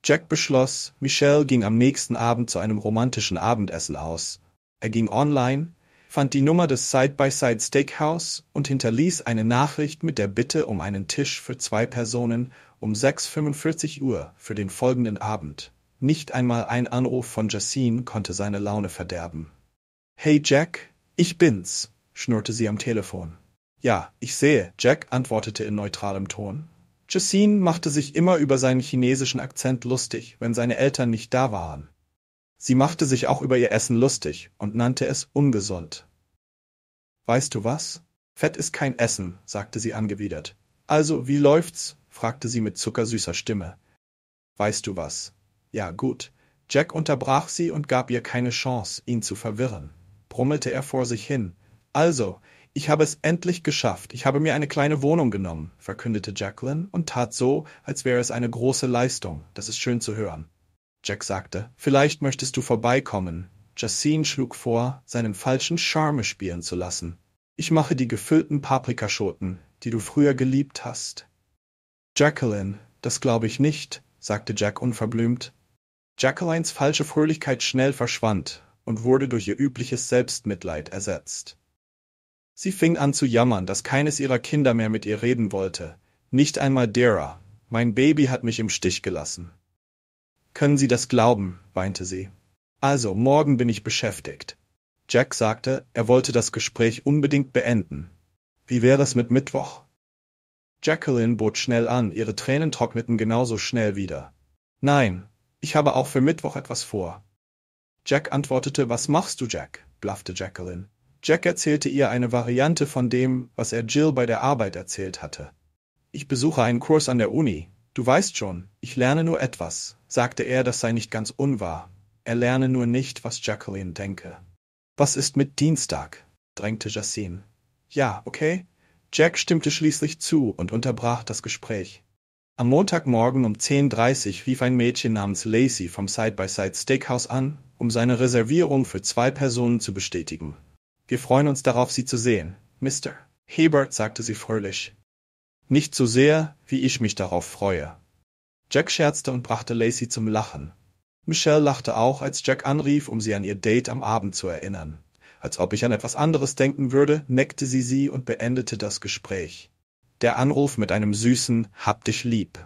Jack beschloss, Michelle ging am nächsten Abend zu einem romantischen Abendessen aus. Er ging online, fand die Nummer des Side-by-Side-Steakhouse und hinterließ eine Nachricht mit der Bitte um einen Tisch für zwei Personen um 6:45 Uhr für den folgenden Abend. Nicht einmal ein Anruf von Jacine konnte seine Laune verderben. Hey Jack, ich bin's, schnurrte sie am Telefon. Ja, ich sehe, Jack antwortete in neutralem Ton. Jacine machte sich immer über seinen chinesischen Akzent lustig, wenn seine Eltern nicht da waren. Sie machte sich auch über ihr Essen lustig und nannte es ungesund. Weißt du was? Fett ist kein Essen, sagte sie angewidert. Also, wie läuft's? fragte sie mit zuckersüßer Stimme. Weißt du was? Ja, gut. Jack unterbrach sie und gab ihr keine Chance, ihn zu verwirren. Brummelte er vor sich hin. Also, ich habe es endlich geschafft. Ich habe mir eine kleine Wohnung genommen, verkündete Jacqueline und tat so, als wäre es eine große Leistung. Das ist schön zu hören. Jack sagte, "Vielleicht möchtest du vorbeikommen." Jacine schlug vor, seinen falschen Charme spielen zu lassen. "Ich mache die gefüllten Paprikaschoten, die du früher geliebt hast." "Jacqueline, das glaube ich nicht", sagte Jack unverblümt. Jacquelines falsche Fröhlichkeit schnell verschwand und wurde durch ihr übliches Selbstmitleid ersetzt. Sie fing an zu jammern, dass keines ihrer Kinder mehr mit ihr reden wollte, nicht einmal Dara. Mein Baby hat mich im Stich gelassen. Können Sie das glauben? weinte sie. Also, morgen bin ich beschäftigt. Jack sagte, er wollte das Gespräch unbedingt beenden. Wie wäre es mit Mittwoch? Jacqueline bot schnell an, ihre Tränen trockneten genauso schnell wieder. Nein, ich habe auch für Mittwoch etwas vor. Jack antwortete, was machst du, Jack? blaffte Jacqueline. Jack erzählte ihr eine Variante von dem, was er Jill bei der Arbeit erzählt hatte. Ich besuche einen Kurs an der Uni, Du weißt schon, ich lerne nur etwas, sagte er, das sei nicht ganz unwahr. Er lerne nur nicht, was Jacqueline denke. Was ist mit Dienstag? drängte Jacine. Ja, okay. Jack stimmte schließlich zu und unterbrach das Gespräch. Am Montagmorgen um 10.30 Uhr rief ein Mädchen namens Lacey vom Side-by-Side -Side Steakhouse an, um seine Reservierung für zwei Personen zu bestätigen. Wir freuen uns darauf, Sie zu sehen, Mister. Hebert, sagte sie fröhlich. Nicht so sehr, wie ich mich darauf freue. Jack scherzte und brachte Lacey zum Lachen. Michelle lachte auch, als Jack anrief, um sie an ihr Date am Abend zu erinnern. Als ob ich an etwas anderes denken würde, neckte sie sie und beendete das Gespräch. Der Anruf mit einem süßen Hab dich lieb.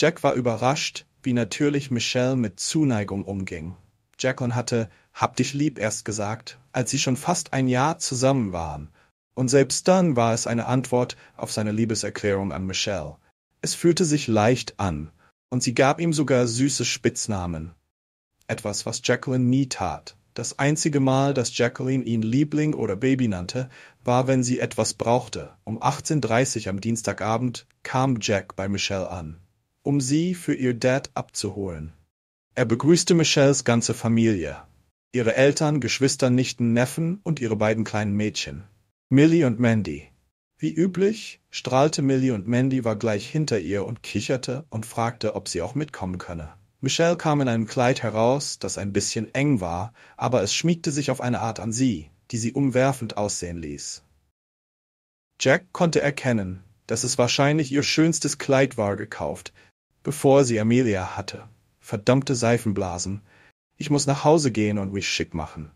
Jack war überrascht, wie natürlich Michelle mit Zuneigung umging. Jacqueline hatte Hab dich lieb erst gesagt, als sie schon fast ein Jahr zusammen waren. Und selbst dann war es eine Antwort auf seine Liebeserklärung an Michelle. Es fühlte sich leicht an, und sie gab ihm sogar süße Spitznamen. Etwas, was Jacqueline nie tat. Das einzige Mal, dass Jacqueline ihn Liebling oder Baby nannte, war, wenn sie etwas brauchte. Um 18.30 Uhr am Dienstagabend kam Jack bei Michelle an, um sie für ihr Dad abzuholen. Er begrüßte Michelles ganze Familie. Ihre Eltern, Geschwister, Nichten, Neffen und ihre beiden kleinen Mädchen. Millie und Mandy. Wie üblich strahlte Millie und Mandy war gleich hinter ihr und kicherte und fragte, ob sie auch mitkommen könne. Michelle kam in einem Kleid heraus, das ein bisschen eng war, aber es schmiegte sich auf eine Art an sie, die sie umwerfend aussehen ließ. Jack konnte erkennen, dass es wahrscheinlich ihr schönstes Kleid war gekauft, bevor sie Amelia hatte. Verdammte Seifenblasen. Ich muss nach Hause gehen und mich schick machen.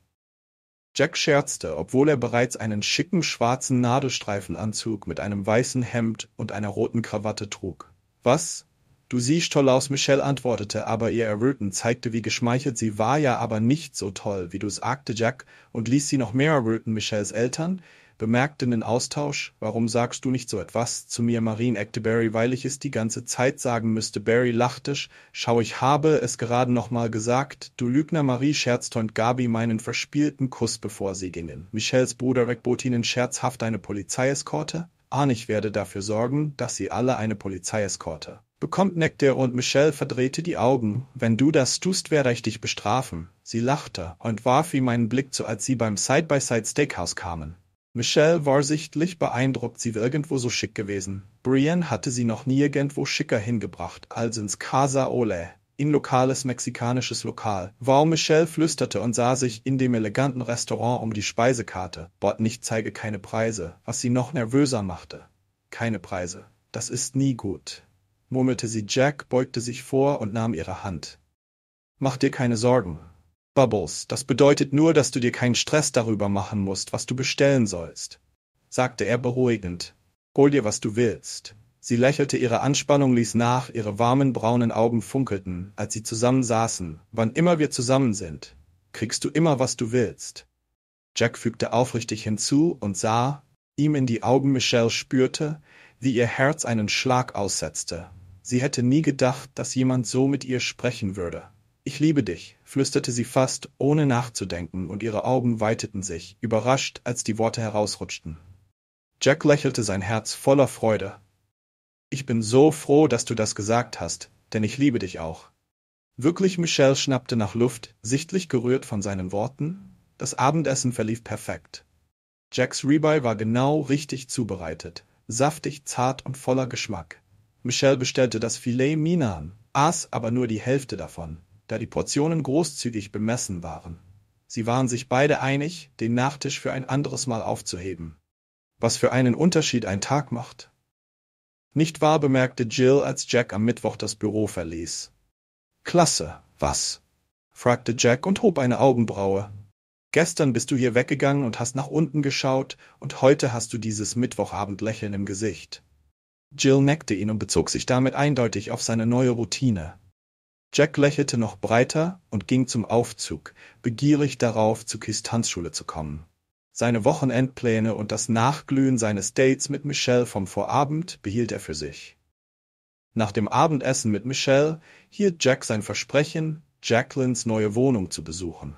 Jack scherzte, obwohl er bereits einen schicken schwarzen Nadelstreifenanzug mit einem weißen Hemd und einer roten Krawatte trug. Was? Du siehst toll aus, Michelle antwortete, aber ihr Erröten zeigte, wie geschmeichelt sie war ja aber nicht so toll, wie du sagte, Jack, und ließ sie noch mehr erröten, Michelles Eltern, bemerkten in Austausch, warum sagst du nicht so etwas zu mir Marine eckte weil ich es die ganze Zeit sagen müsste. Barry lachte, schau ich habe es gerade nochmal gesagt, du Lügner Marie scherzte und Gabi meinen verspielten Kuss bevor sie gingen. Michels Bruder wegbot ihnen scherzhaft eine Polizeieskorte, Ahn, ich werde dafür sorgen, dass sie alle eine Polizeieskorte bekommt, neckte und Michelle verdrehte die Augen. Wenn du das tust, werde ich dich bestrafen. Sie lachte und warf ihm einen Blick zu, als sie beim Side-by-Side -Side Steakhouse kamen. Michelle war sichtlich beeindruckt, sie wäre irgendwo so schick gewesen. Brienne hatte sie noch nie irgendwo schicker hingebracht als ins Casa Ole, in lokales mexikanisches Lokal. Wow Michelle flüsterte und sah sich in dem eleganten Restaurant um die Speisekarte. Bot nicht zeige keine Preise, was sie noch nervöser machte. Keine Preise. Das ist nie gut. Murmelte sie Jack beugte sich vor und nahm ihre Hand. Mach dir keine Sorgen, Bubbles, das bedeutet nur, dass du dir keinen Stress darüber machen musst, was du bestellen sollst, sagte er beruhigend. Hol dir, was du willst. Sie lächelte, ihre Anspannung ließ nach, ihre warmen braunen Augen funkelten, als sie zusammensaßen. Wann immer wir zusammen sind, kriegst du immer, was du willst. Jack fügte aufrichtig hinzu und sah ihm in die Augen. Michelle spürte, wie ihr Herz einen Schlag aussetzte. Sie hätte nie gedacht, dass jemand so mit ihr sprechen würde. Ich liebe dich, flüsterte sie fast, ohne nachzudenken, und ihre Augen weiteten sich, überrascht, als die Worte herausrutschten. Jack lächelte sein Herz voller Freude. Ich bin so froh, dass du das gesagt hast, denn ich liebe dich auch. Wirklich Michelle schnappte nach Luft, sichtlich gerührt von seinen Worten. Das Abendessen verlief perfekt. Jacks Ribeye war genau richtig zubereitet, saftig, zart und voller Geschmack. Michelle bestellte das Filet Minan, aß aber nur die Hälfte davon da die Portionen großzügig bemessen waren. Sie waren sich beide einig, den Nachtisch für ein anderes Mal aufzuheben. Was für einen Unterschied ein Tag macht. Nicht wahr, bemerkte Jill, als Jack am Mittwoch das Büro verließ. Klasse, was? fragte Jack und hob eine Augenbraue. Gestern bist du hier weggegangen und hast nach unten geschaut, und heute hast du dieses Mittwochabendlächeln im Gesicht. Jill neckte ihn und bezog sich damit eindeutig auf seine neue Routine. Jack lächelte noch breiter und ging zum Aufzug, begierig darauf, zu Kis Tanzschule zu kommen. Seine Wochenendpläne und das Nachglühen seines Dates mit Michelle vom Vorabend behielt er für sich. Nach dem Abendessen mit Michelle hielt Jack sein Versprechen, Jacquelines neue Wohnung zu besuchen.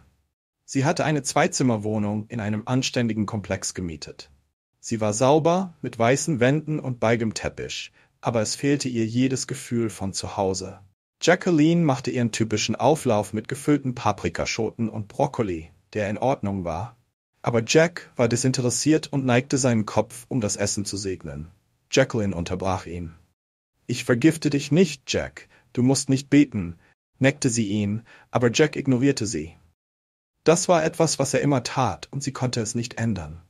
Sie hatte eine Zweizimmerwohnung in einem anständigen Komplex gemietet. Sie war sauber, mit weißen Wänden und beigem Teppich, aber es fehlte ihr jedes Gefühl von Zuhause. Jacqueline machte ihren typischen Auflauf mit gefüllten Paprikaschoten und Brokkoli, der in Ordnung war. Aber Jack war desinteressiert und neigte seinen Kopf, um das Essen zu segnen. Jacqueline unterbrach ihn. Ich vergifte dich nicht, Jack. Du musst nicht beten, neckte sie ihn, aber Jack ignorierte sie. Das war etwas, was er immer tat, und sie konnte es nicht ändern.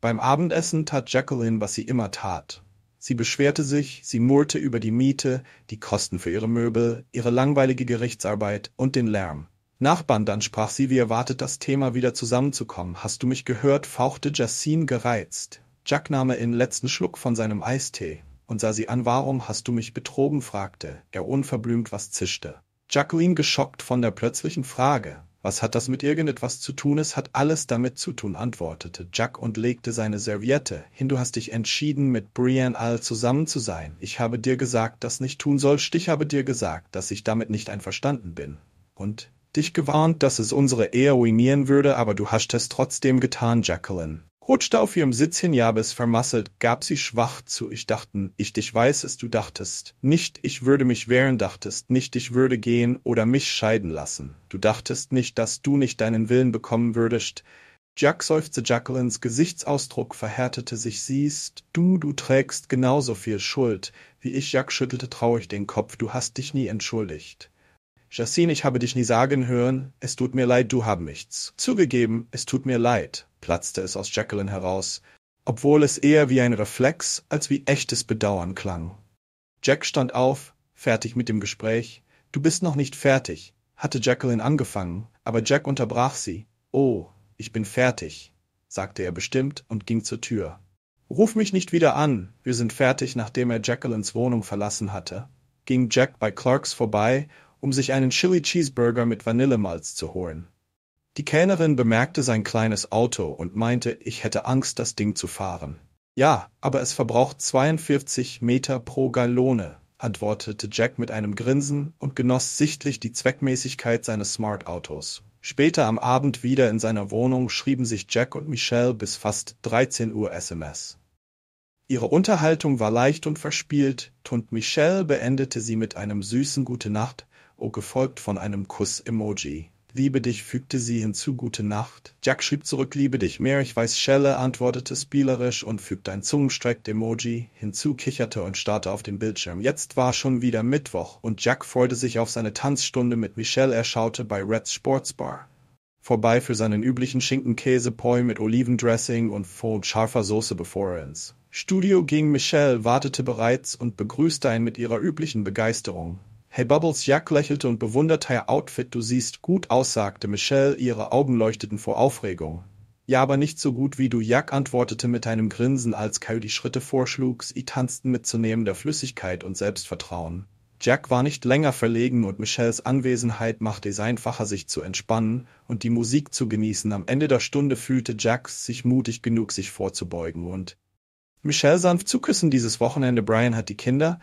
Beim Abendessen tat Jacqueline, was sie immer tat, Sie beschwerte sich, sie murrte über die Miete, die Kosten für ihre Möbel, ihre langweilige Gerichtsarbeit und den Lärm. Nachbarn dann sprach sie wie erwartet das Thema wieder zusammenzukommen. Hast du mich gehört? fauchte Jacine gereizt. Jack nahm den letzten Schluck von seinem Eistee und sah sie an. Warum hast du mich betrogen? fragte er unverblümt, was zischte. Jacqueline geschockt von der plötzlichen Frage was hat das mit irgendetwas zu tun? Es hat alles damit zu tun, antwortete Jack und legte seine Serviette hin. Du hast dich entschieden, mit Brian Al zusammen zu sein. Ich habe dir gesagt, das nicht tun sollst. Ich habe dir gesagt, dass ich damit nicht einverstanden bin. Und dich gewarnt, dass es unsere Ehe ruinieren würde, aber du hast es trotzdem getan, Jacqueline rutschte auf ihrem Sitz hin, ja, bis vermasselt, gab sie schwach zu, ich dachten, ich dich weiß es, du dachtest, nicht ich würde mich wehren, dachtest, nicht ich würde gehen oder mich scheiden lassen, du dachtest nicht, dass du nicht deinen Willen bekommen würdest, Jack seufzte Jacquelines Gesichtsausdruck verhärtete sich, siehst, du, du trägst genauso viel Schuld, wie ich, Jack schüttelte traurig den Kopf, du hast dich nie entschuldigt. Jacin, ich habe dich nie sagen hören, es tut mir leid, du hab nichts. Zugegeben, es tut mir leid, platzte es aus Jacqueline heraus, obwohl es eher wie ein Reflex als wie echtes Bedauern klang. Jack stand auf, fertig mit dem Gespräch. Du bist noch nicht fertig, hatte Jacqueline angefangen, aber Jack unterbrach sie. Oh, ich bin fertig, sagte er bestimmt und ging zur Tür. Ruf mich nicht wieder an, wir sind fertig, nachdem er Jacquelines Wohnung verlassen hatte. Ging Jack bei Clarks vorbei um sich einen Chili Cheeseburger mit Vanillemalz zu holen. Die Kellnerin bemerkte sein kleines Auto und meinte, ich hätte Angst, das Ding zu fahren. Ja, aber es verbraucht 42 Meter pro Gallone, antwortete Jack mit einem Grinsen und genoss sichtlich die Zweckmäßigkeit seines Smart-Autos. Später am Abend wieder in seiner Wohnung schrieben sich Jack und Michelle bis fast 13 Uhr SMS. Ihre Unterhaltung war leicht und verspielt, und Michelle beendete sie mit einem süßen Gute Nacht, gefolgt von einem Kuss-Emoji. Liebe dich, fügte sie hinzu Gute Nacht. Jack schrieb zurück Liebe dich mehr, ich weiß Schelle, antwortete spielerisch und fügte ein zungenstreck emoji hinzu, kicherte und starrte auf den Bildschirm. Jetzt war schon wieder Mittwoch und Jack freute sich auf seine Tanzstunde mit Michelle. Er schaute bei Reds Sportsbar vorbei für seinen üblichen Schinkenkäsepoi mit Olivendressing und Fond scharfer Soße bevor er ins Studio ging. Michelle wartete bereits und begrüßte ihn mit ihrer üblichen Begeisterung. Hey Bubbles, Jack lächelte und bewunderte ihr Outfit. Du siehst gut aus, sagte Michelle, ihre Augen leuchteten vor Aufregung. Ja, aber nicht so gut wie du, Jack antwortete mit einem Grinsen, als Kyle die Schritte vorschlug, sie tanzten mit zunehmender Flüssigkeit und Selbstvertrauen. Jack war nicht länger verlegen und Michelles Anwesenheit machte es einfacher, sich zu entspannen und die Musik zu genießen. Am Ende der Stunde fühlte Jack sich mutig genug, sich vorzubeugen und Michelle sanft zu küssen dieses Wochenende. Brian hat die Kinder,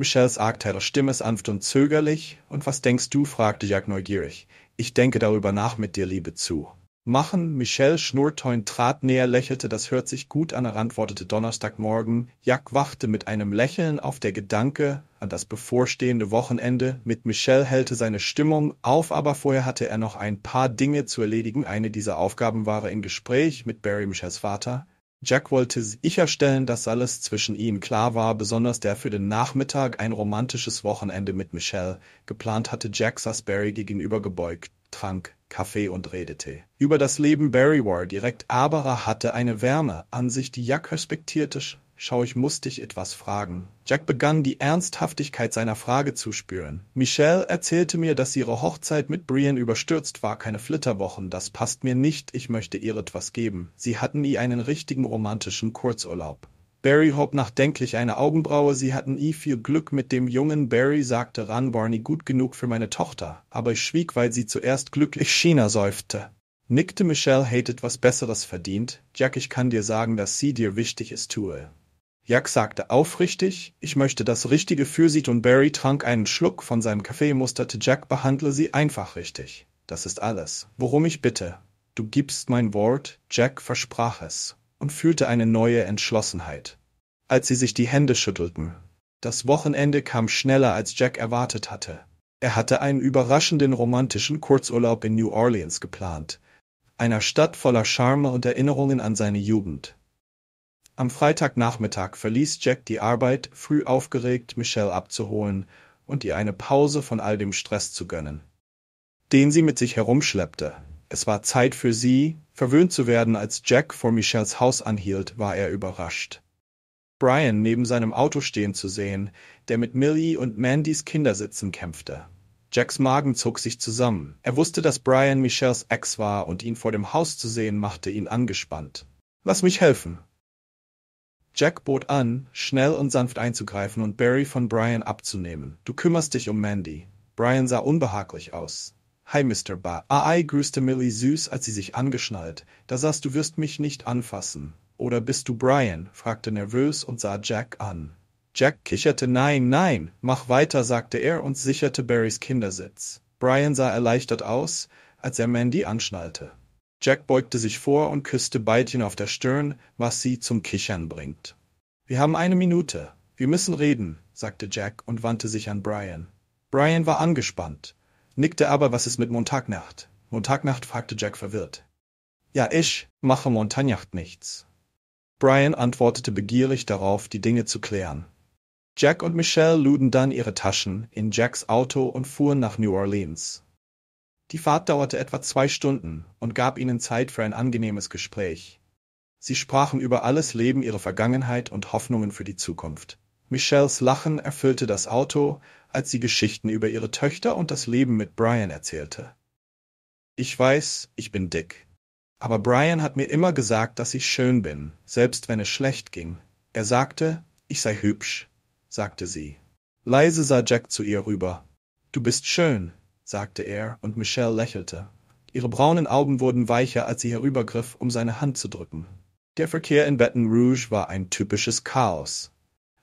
Michels Arktyler Stimme ist sanft und zögerlich. Und was denkst du? fragte Jack neugierig. Ich denke darüber nach mit dir, Liebe zu. Machen, Michel Schnurteun trat näher, lächelte, das hört sich gut an, er antwortete Donnerstagmorgen. Jack wachte mit einem Lächeln auf der Gedanke an das bevorstehende Wochenende. Mit Michel hellte seine Stimmung auf, aber vorher hatte er noch ein paar Dinge zu erledigen. Eine dieser Aufgaben war er in Gespräch mit Barry Michels Vater. Jack wollte sicherstellen, dass alles zwischen ihnen klar war, besonders der für den Nachmittag ein romantisches Wochenende mit Michelle geplant hatte. Jack saß Barry gegenüber gebeugt, trank Kaffee und redete über das Leben. Barry war direkt, aber er hatte eine Wärme an sich, die Jack respektierte. Schau, ich muss dich etwas fragen. Jack begann die Ernsthaftigkeit seiner Frage zu spüren. Michelle erzählte mir, dass ihre Hochzeit mit Brian überstürzt war, keine Flitterwochen, das passt mir nicht, ich möchte ihr etwas geben. Sie hatten nie einen richtigen romantischen Kurzurlaub. Barry hob nachdenklich eine Augenbraue, sie hatten i viel Glück mit dem jungen Barry, sagte Ran Barney gut genug für meine Tochter, aber ich schwieg, weil sie zuerst glücklich China seufzte. Nickte Michelle hätte etwas Besseres verdient, Jack, ich kann dir sagen, dass sie dir wichtig ist, tue. Jack sagte aufrichtig: „Ich möchte das Richtige für Sie und Barry trank einen Schluck von seinem Kaffee, musterte Jack: „Behandle sie einfach richtig. Das ist alles, worum ich bitte. Du gibst mein Wort.“ Jack versprach es und fühlte eine neue Entschlossenheit, als sie sich die Hände schüttelten. Das Wochenende kam schneller, als Jack erwartet hatte. Er hatte einen überraschenden romantischen Kurzurlaub in New Orleans geplant, einer Stadt voller Charme und Erinnerungen an seine Jugend. Am Freitagnachmittag verließ Jack die Arbeit, früh aufgeregt, Michelle abzuholen und ihr eine Pause von all dem Stress zu gönnen, den sie mit sich herumschleppte. Es war Zeit für sie, verwöhnt zu werden, als Jack vor Michelles Haus anhielt, war er überrascht. Brian neben seinem Auto stehen zu sehen, der mit Millie und Mandys Kindersitzen kämpfte. Jacks Magen zog sich zusammen. Er wusste, dass Brian Michelles Ex war und ihn vor dem Haus zu sehen machte ihn angespannt. Lass mich helfen, Jack bot an, schnell und sanft einzugreifen und Barry von Brian abzunehmen. Du kümmerst dich um Mandy. Brian sah unbehaglich aus. Hi, Mr. Ba. Ai, grüßte Millie süß, als sie sich angeschnallt. Da saß du wirst mich nicht anfassen. Oder bist du Brian? fragte nervös und sah Jack an. Jack kicherte Nein, nein, mach weiter, sagte er und sicherte Barrys Kindersitz. Brian sah erleichtert aus, als er Mandy anschnallte. Jack beugte sich vor und küsste Beidchen auf der Stirn, was sie zum Kichern bringt. Wir haben eine Minute. Wir müssen reden, sagte Jack und wandte sich an Brian. Brian war angespannt, nickte aber, was ist mit Montagnacht? Montagnacht fragte Jack verwirrt. Ja, ich mache Montagnacht nichts. Brian antwortete begierig darauf, die Dinge zu klären. Jack und Michelle luden dann ihre Taschen in Jacks Auto und fuhren nach New Orleans. Die Fahrt dauerte etwa zwei Stunden und gab ihnen Zeit für ein angenehmes Gespräch. Sie sprachen über alles Leben, ihre Vergangenheit und Hoffnungen für die Zukunft. Michelles Lachen erfüllte das Auto, als sie Geschichten über ihre Töchter und das Leben mit Brian erzählte. Ich weiß, ich bin dick. Aber Brian hat mir immer gesagt, dass ich schön bin, selbst wenn es schlecht ging. Er sagte, ich sei hübsch, sagte sie. Leise sah Jack zu ihr rüber. Du bist schön, sagte er, und Michelle lächelte. Ihre braunen Augen wurden weicher, als sie herübergriff, um seine Hand zu drücken. Der Verkehr in Baton Rouge war ein typisches Chaos.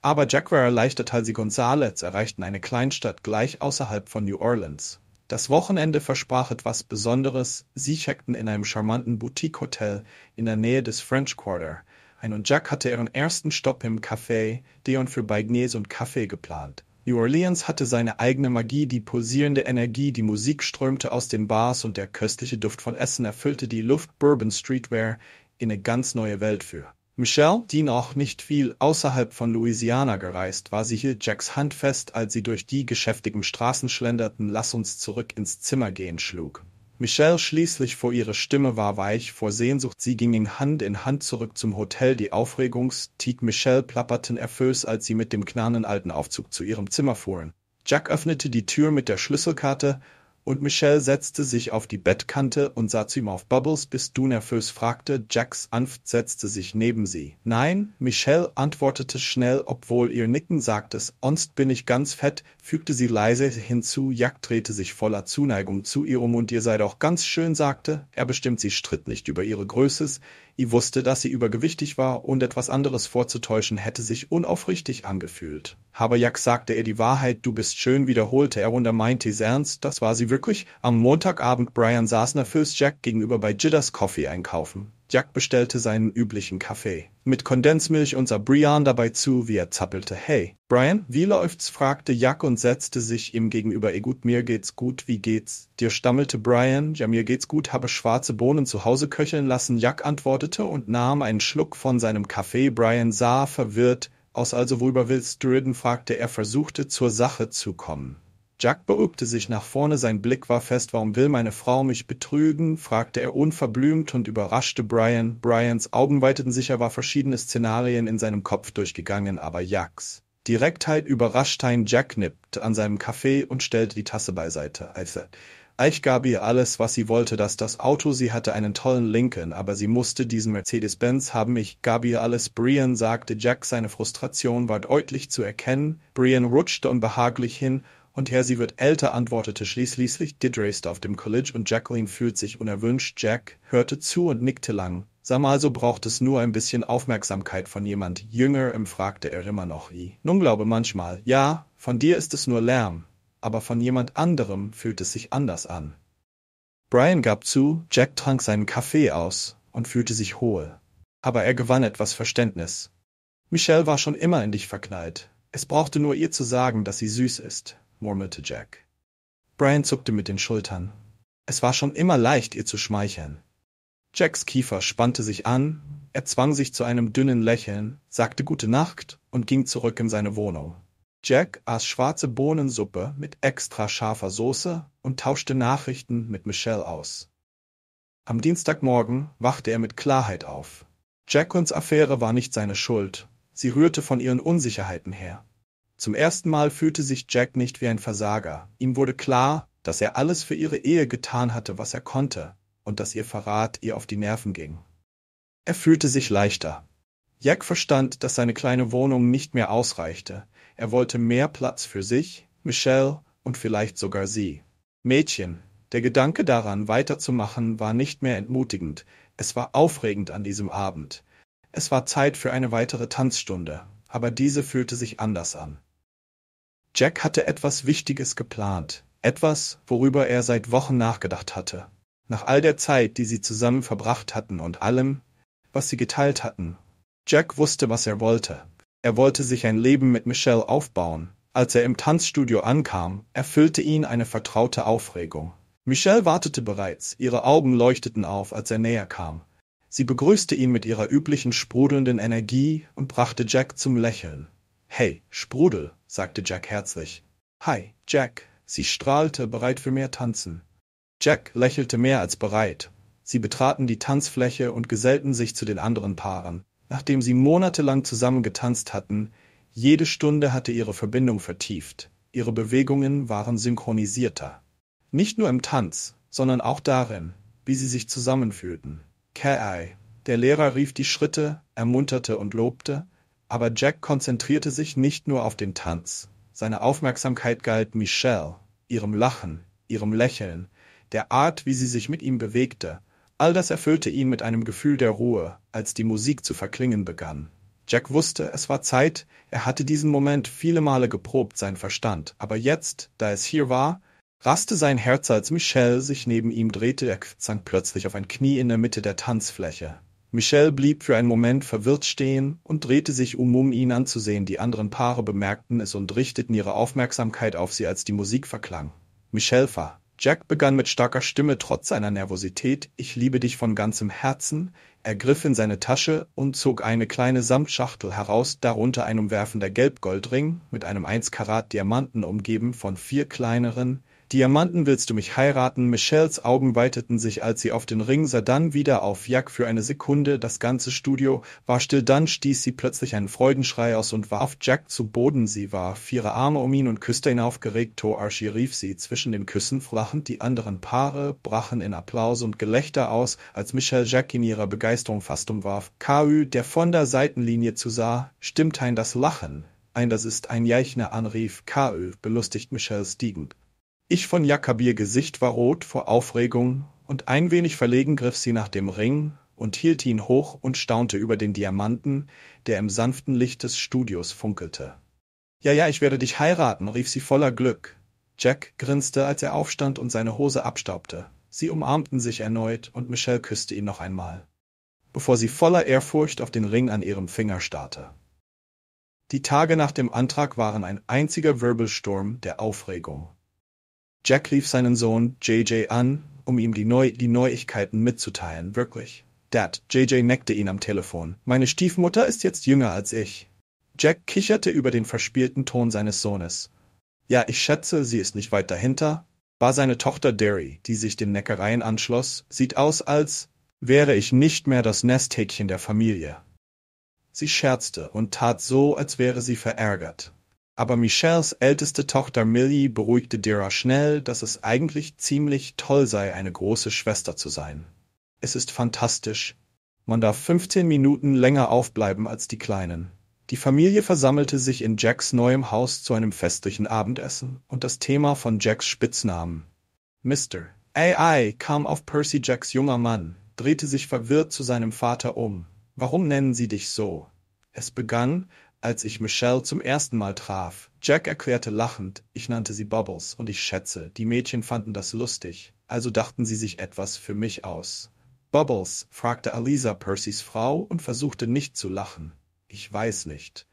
Aber Jaguar Leichtertal sie Gonzales erreichten eine Kleinstadt gleich außerhalb von New Orleans. Das Wochenende versprach etwas Besonderes. Sie checkten in einem charmanten Boutique-Hotel in der Nähe des French Quarter ein und Jack hatte ihren ersten Stopp im Café Dion für Beignes und Kaffee geplant. New Orleans hatte seine eigene Magie, die pulsierende Energie, die Musik strömte aus den Bars und der köstliche Duft von Essen erfüllte die Luft Bourbon Streetwear in eine ganz neue Welt für. Michelle, die noch nicht viel außerhalb von Louisiana gereist war, sie hielt Jacks Hand fest, als sie durch die geschäftigen Straßen schlenderten, lass uns zurück ins Zimmer gehen schlug. Michelle schließlich vor ihrer Stimme war weich vor Sehnsucht sie gingen Hand in Hand zurück zum Hotel die Aufregungs-Tig Michelle plapperten nervös als sie mit dem knarrenden alten Aufzug zu ihrem Zimmer fuhren Jack öffnete die Tür mit der Schlüsselkarte und Michelle setzte sich auf die Bettkante und sah zu ihm auf. Bubbles, bis du nervös? fragte Jacks Anft, setzte sich neben sie. Nein, Michelle antwortete schnell, obwohl ihr Nicken sagte es. Onst bin ich ganz fett, fügte sie leise hinzu. Jack drehte sich voller Zuneigung zu ihr um und ihr seid auch ganz schön, sagte er bestimmt, sie stritt nicht über ihre Größes, Sie wusste, dass sie übergewichtig war, und etwas anderes vorzutäuschen hätte sich unaufrichtig angefühlt. Haberjack sagte ihr die Wahrheit, du bist schön, wiederholte er und er meinte es ernst, das war sie wirklich. Am Montagabend Brian saß nervös Jack gegenüber bei Jitters Coffee einkaufen. Jack bestellte seinen üblichen Kaffee. Mit Kondensmilch und sah Brian dabei zu, wie er zappelte. Hey, Brian, wie läuft's? fragte Jack und setzte sich ihm gegenüber. Eh gut, mir geht's gut, wie geht's? Dir stammelte Brian, ja mir geht's gut, habe schwarze Bohnen zu Hause köcheln lassen. Jack antwortete und nahm einen Schluck von seinem Kaffee. Brian sah verwirrt aus, also worüber willst du reden? fragte er, versuchte zur Sache zu kommen. Jack beugte sich nach vorne, sein Blick war fest. Warum will meine Frau mich betrügen? fragte er unverblümt und überraschte Brian. Brians Augen weiteten sich, er war verschiedene Szenarien in seinem Kopf durchgegangen, aber Jacks. Direktheit überraschte ein Jack knippte an seinem Kaffee und stellte die Tasse beiseite. Also, ich gab ihr alles, was sie wollte, dass das Auto, sie hatte einen tollen Lincoln, aber sie musste diesen Mercedes-Benz haben, ich gab ihr alles, Brian sagte Jack, seine Frustration war deutlich zu erkennen, Brian rutschte unbehaglich hin, und Hersey wird älter antwortete schließlich, Didry auf dem College und Jacqueline fühlt sich unerwünscht. Jack hörte zu und nickte lang. Sam also braucht es nur ein bisschen Aufmerksamkeit von jemand Jüngerem, fragte er immer noch I. Nun glaube manchmal, ja, von dir ist es nur Lärm, aber von jemand anderem fühlt es sich anders an. Brian gab zu, Jack trank seinen Kaffee aus und fühlte sich hohl. Aber er gewann etwas Verständnis. Michelle war schon immer in dich verknallt. Es brauchte nur ihr zu sagen, dass sie süß ist murmelte Jack. Brian zuckte mit den Schultern. Es war schon immer leicht, ihr zu schmeicheln. Jacks Kiefer spannte sich an, er zwang sich zu einem dünnen Lächeln, sagte Gute Nacht und ging zurück in seine Wohnung. Jack aß schwarze Bohnensuppe mit extra scharfer Soße und tauschte Nachrichten mit Michelle aus. Am Dienstagmorgen wachte er mit Klarheit auf. Jackons Affäre war nicht seine Schuld, sie rührte von ihren Unsicherheiten her. Zum ersten Mal fühlte sich Jack nicht wie ein Versager. Ihm wurde klar, dass er alles für ihre Ehe getan hatte, was er konnte, und dass ihr Verrat ihr auf die Nerven ging. Er fühlte sich leichter. Jack verstand, dass seine kleine Wohnung nicht mehr ausreichte. Er wollte mehr Platz für sich, Michelle und vielleicht sogar sie. Mädchen, der Gedanke daran, weiterzumachen, war nicht mehr entmutigend. Es war aufregend an diesem Abend. Es war Zeit für eine weitere Tanzstunde, aber diese fühlte sich anders an. Jack hatte etwas Wichtiges geplant, etwas, worüber er seit Wochen nachgedacht hatte. Nach all der Zeit, die sie zusammen verbracht hatten und allem, was sie geteilt hatten. Jack wusste, was er wollte. Er wollte sich ein Leben mit Michelle aufbauen. Als er im Tanzstudio ankam, erfüllte ihn eine vertraute Aufregung. Michelle wartete bereits, ihre Augen leuchteten auf, als er näher kam. Sie begrüßte ihn mit ihrer üblichen sprudelnden Energie und brachte Jack zum Lächeln. Hey, Sprudel, sagte Jack herzlich. Hi, Jack. Sie strahlte, bereit für mehr Tanzen. Jack lächelte mehr als bereit. Sie betraten die Tanzfläche und gesellten sich zu den anderen Paaren. Nachdem sie monatelang zusammen getanzt hatten, jede Stunde hatte ihre Verbindung vertieft. Ihre Bewegungen waren synchronisierter. Nicht nur im Tanz, sondern auch darin, wie sie sich zusammenfühlten. Kai, der Lehrer rief die Schritte, ermunterte und lobte, aber Jack konzentrierte sich nicht nur auf den Tanz. Seine Aufmerksamkeit galt Michelle, ihrem Lachen, ihrem Lächeln, der Art, wie sie sich mit ihm bewegte. All das erfüllte ihn mit einem Gefühl der Ruhe, als die Musik zu verklingen begann. Jack wusste, es war Zeit, er hatte diesen Moment viele Male geprobt, sein Verstand, aber jetzt, da es hier war, raste sein Herz, als Michelle sich neben ihm drehte, er sank plötzlich auf ein Knie in der Mitte der Tanzfläche. Michelle blieb für einen Moment verwirrt stehen und drehte sich um, um ihn anzusehen. Die anderen Paare bemerkten es und richteten ihre Aufmerksamkeit auf sie, als die Musik verklang. Michelle war. Jack begann mit starker Stimme trotz seiner Nervosität, ich liebe dich von ganzem Herzen, er griff in seine Tasche und zog eine kleine Samtschachtel heraus, darunter ein umwerfender Gelbgoldring mit einem 1 Karat Diamanten umgeben von vier kleineren, Diamanten willst du mich heiraten? Michelles Augen weiteten sich, als sie auf den Ring sah, dann wieder auf Jack für eine Sekunde. Das ganze Studio war still, dann stieß sie plötzlich einen Freudenschrei aus und warf Jack zu Boden. Sie warf ihre Arme um ihn und küsste ihn aufgeregt. Toarchi rief sie zwischen den Küssen flachend. Die anderen Paare brachen in Applaus und Gelächter aus, als Michelle Jack in ihrer Begeisterung fast umwarf. Kau, der von der Seitenlinie zu sah, stimmte ein das Lachen. Ein, das ist ein Jeichner anrief, K.Ö., belustigt Michelle Stiegend. Ich von Jakob Gesicht war rot vor Aufregung, und ein wenig verlegen griff sie nach dem Ring und hielt ihn hoch und staunte über den Diamanten, der im sanften Licht des Studios funkelte. Ja, ja, ich werde dich heiraten, rief sie voller Glück. Jack grinste, als er aufstand und seine Hose abstaubte. Sie umarmten sich erneut und Michelle küsste ihn noch einmal, bevor sie voller Ehrfurcht auf den Ring an ihrem Finger starrte. Die Tage nach dem Antrag waren ein einziger Wirbelsturm der Aufregung. Jack rief seinen Sohn JJ an, um ihm die, Neu die Neuigkeiten mitzuteilen, wirklich. Dad, JJ neckte ihn am Telefon. Meine Stiefmutter ist jetzt jünger als ich. Jack kicherte über den verspielten Ton seines Sohnes. Ja, ich schätze, sie ist nicht weit dahinter. War seine Tochter Derry, die sich den Neckereien anschloss, sieht aus, als wäre ich nicht mehr das Nesthäkchen der Familie. Sie scherzte und tat so, als wäre sie verärgert. Aber Michelles älteste Tochter Millie beruhigte Dira schnell, dass es eigentlich ziemlich toll sei, eine große Schwester zu sein. Es ist fantastisch. Man darf 15 Minuten länger aufbleiben als die Kleinen. Die Familie versammelte sich in Jacks neuem Haus zu einem festlichen Abendessen und das Thema von Jacks Spitznamen. Mr. AI kam auf Percy Jacks junger Mann, drehte sich verwirrt zu seinem Vater um. Warum nennen Sie dich so? Es begann, als ich Michelle zum ersten Mal traf. Jack erklärte lachend, ich nannte sie Bubbles und ich schätze, die Mädchen fanden das lustig, also dachten sie sich etwas für mich aus. Bubbles, fragte Alisa Percys Frau und versuchte nicht zu lachen. Ich weiß nicht.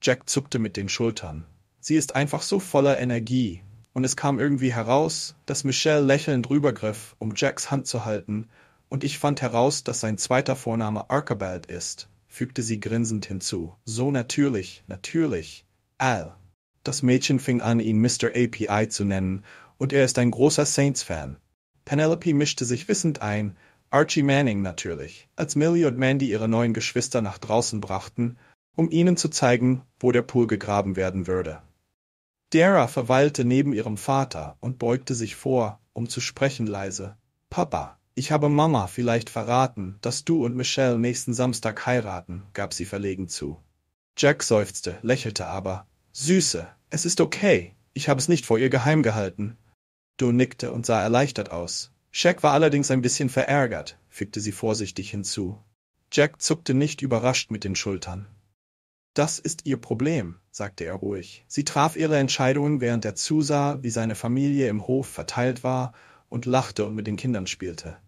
Jack zuckte mit den Schultern. Sie ist einfach so voller Energie. Und es kam irgendwie heraus, dass Michelle lächelnd rübergriff, um Jacks Hand zu halten, und ich fand heraus, dass sein zweiter Vorname Archibald ist fügte sie grinsend hinzu. So natürlich, natürlich. Al. Das Mädchen fing an, ihn Mr. API zu nennen, und er ist ein großer Saints-Fan. Penelope mischte sich wissend ein, Archie Manning natürlich, als Millie und Mandy ihre neuen Geschwister nach draußen brachten, um ihnen zu zeigen, wo der Pool gegraben werden würde. Dara verweilte neben ihrem Vater und beugte sich vor, um zu sprechen leise. Papa. Ich habe Mama vielleicht verraten, dass du und Michelle nächsten Samstag heiraten, gab sie verlegen zu. Jack seufzte, lächelte aber. Süße, es ist okay, ich habe es nicht vor ihr geheim gehalten. Du nickte und sah erleichtert aus. Jack war allerdings ein bisschen verärgert, fügte sie vorsichtig hinzu. Jack zuckte nicht überrascht mit den Schultern. Das ist ihr Problem, sagte er ruhig. Sie traf ihre Entscheidungen, während er zusah, wie seine Familie im Hof verteilt war und lachte und mit den Kindern spielte.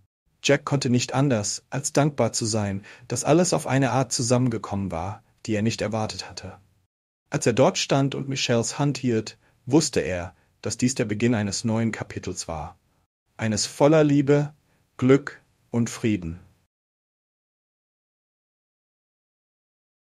Jack konnte nicht anders, als dankbar zu sein, dass alles auf eine Art zusammengekommen war, die er nicht erwartet hatte. Als er dort stand und Michelles Hand hielt, wusste er, dass dies der Beginn eines neuen Kapitels war. Eines voller Liebe, Glück und Frieden.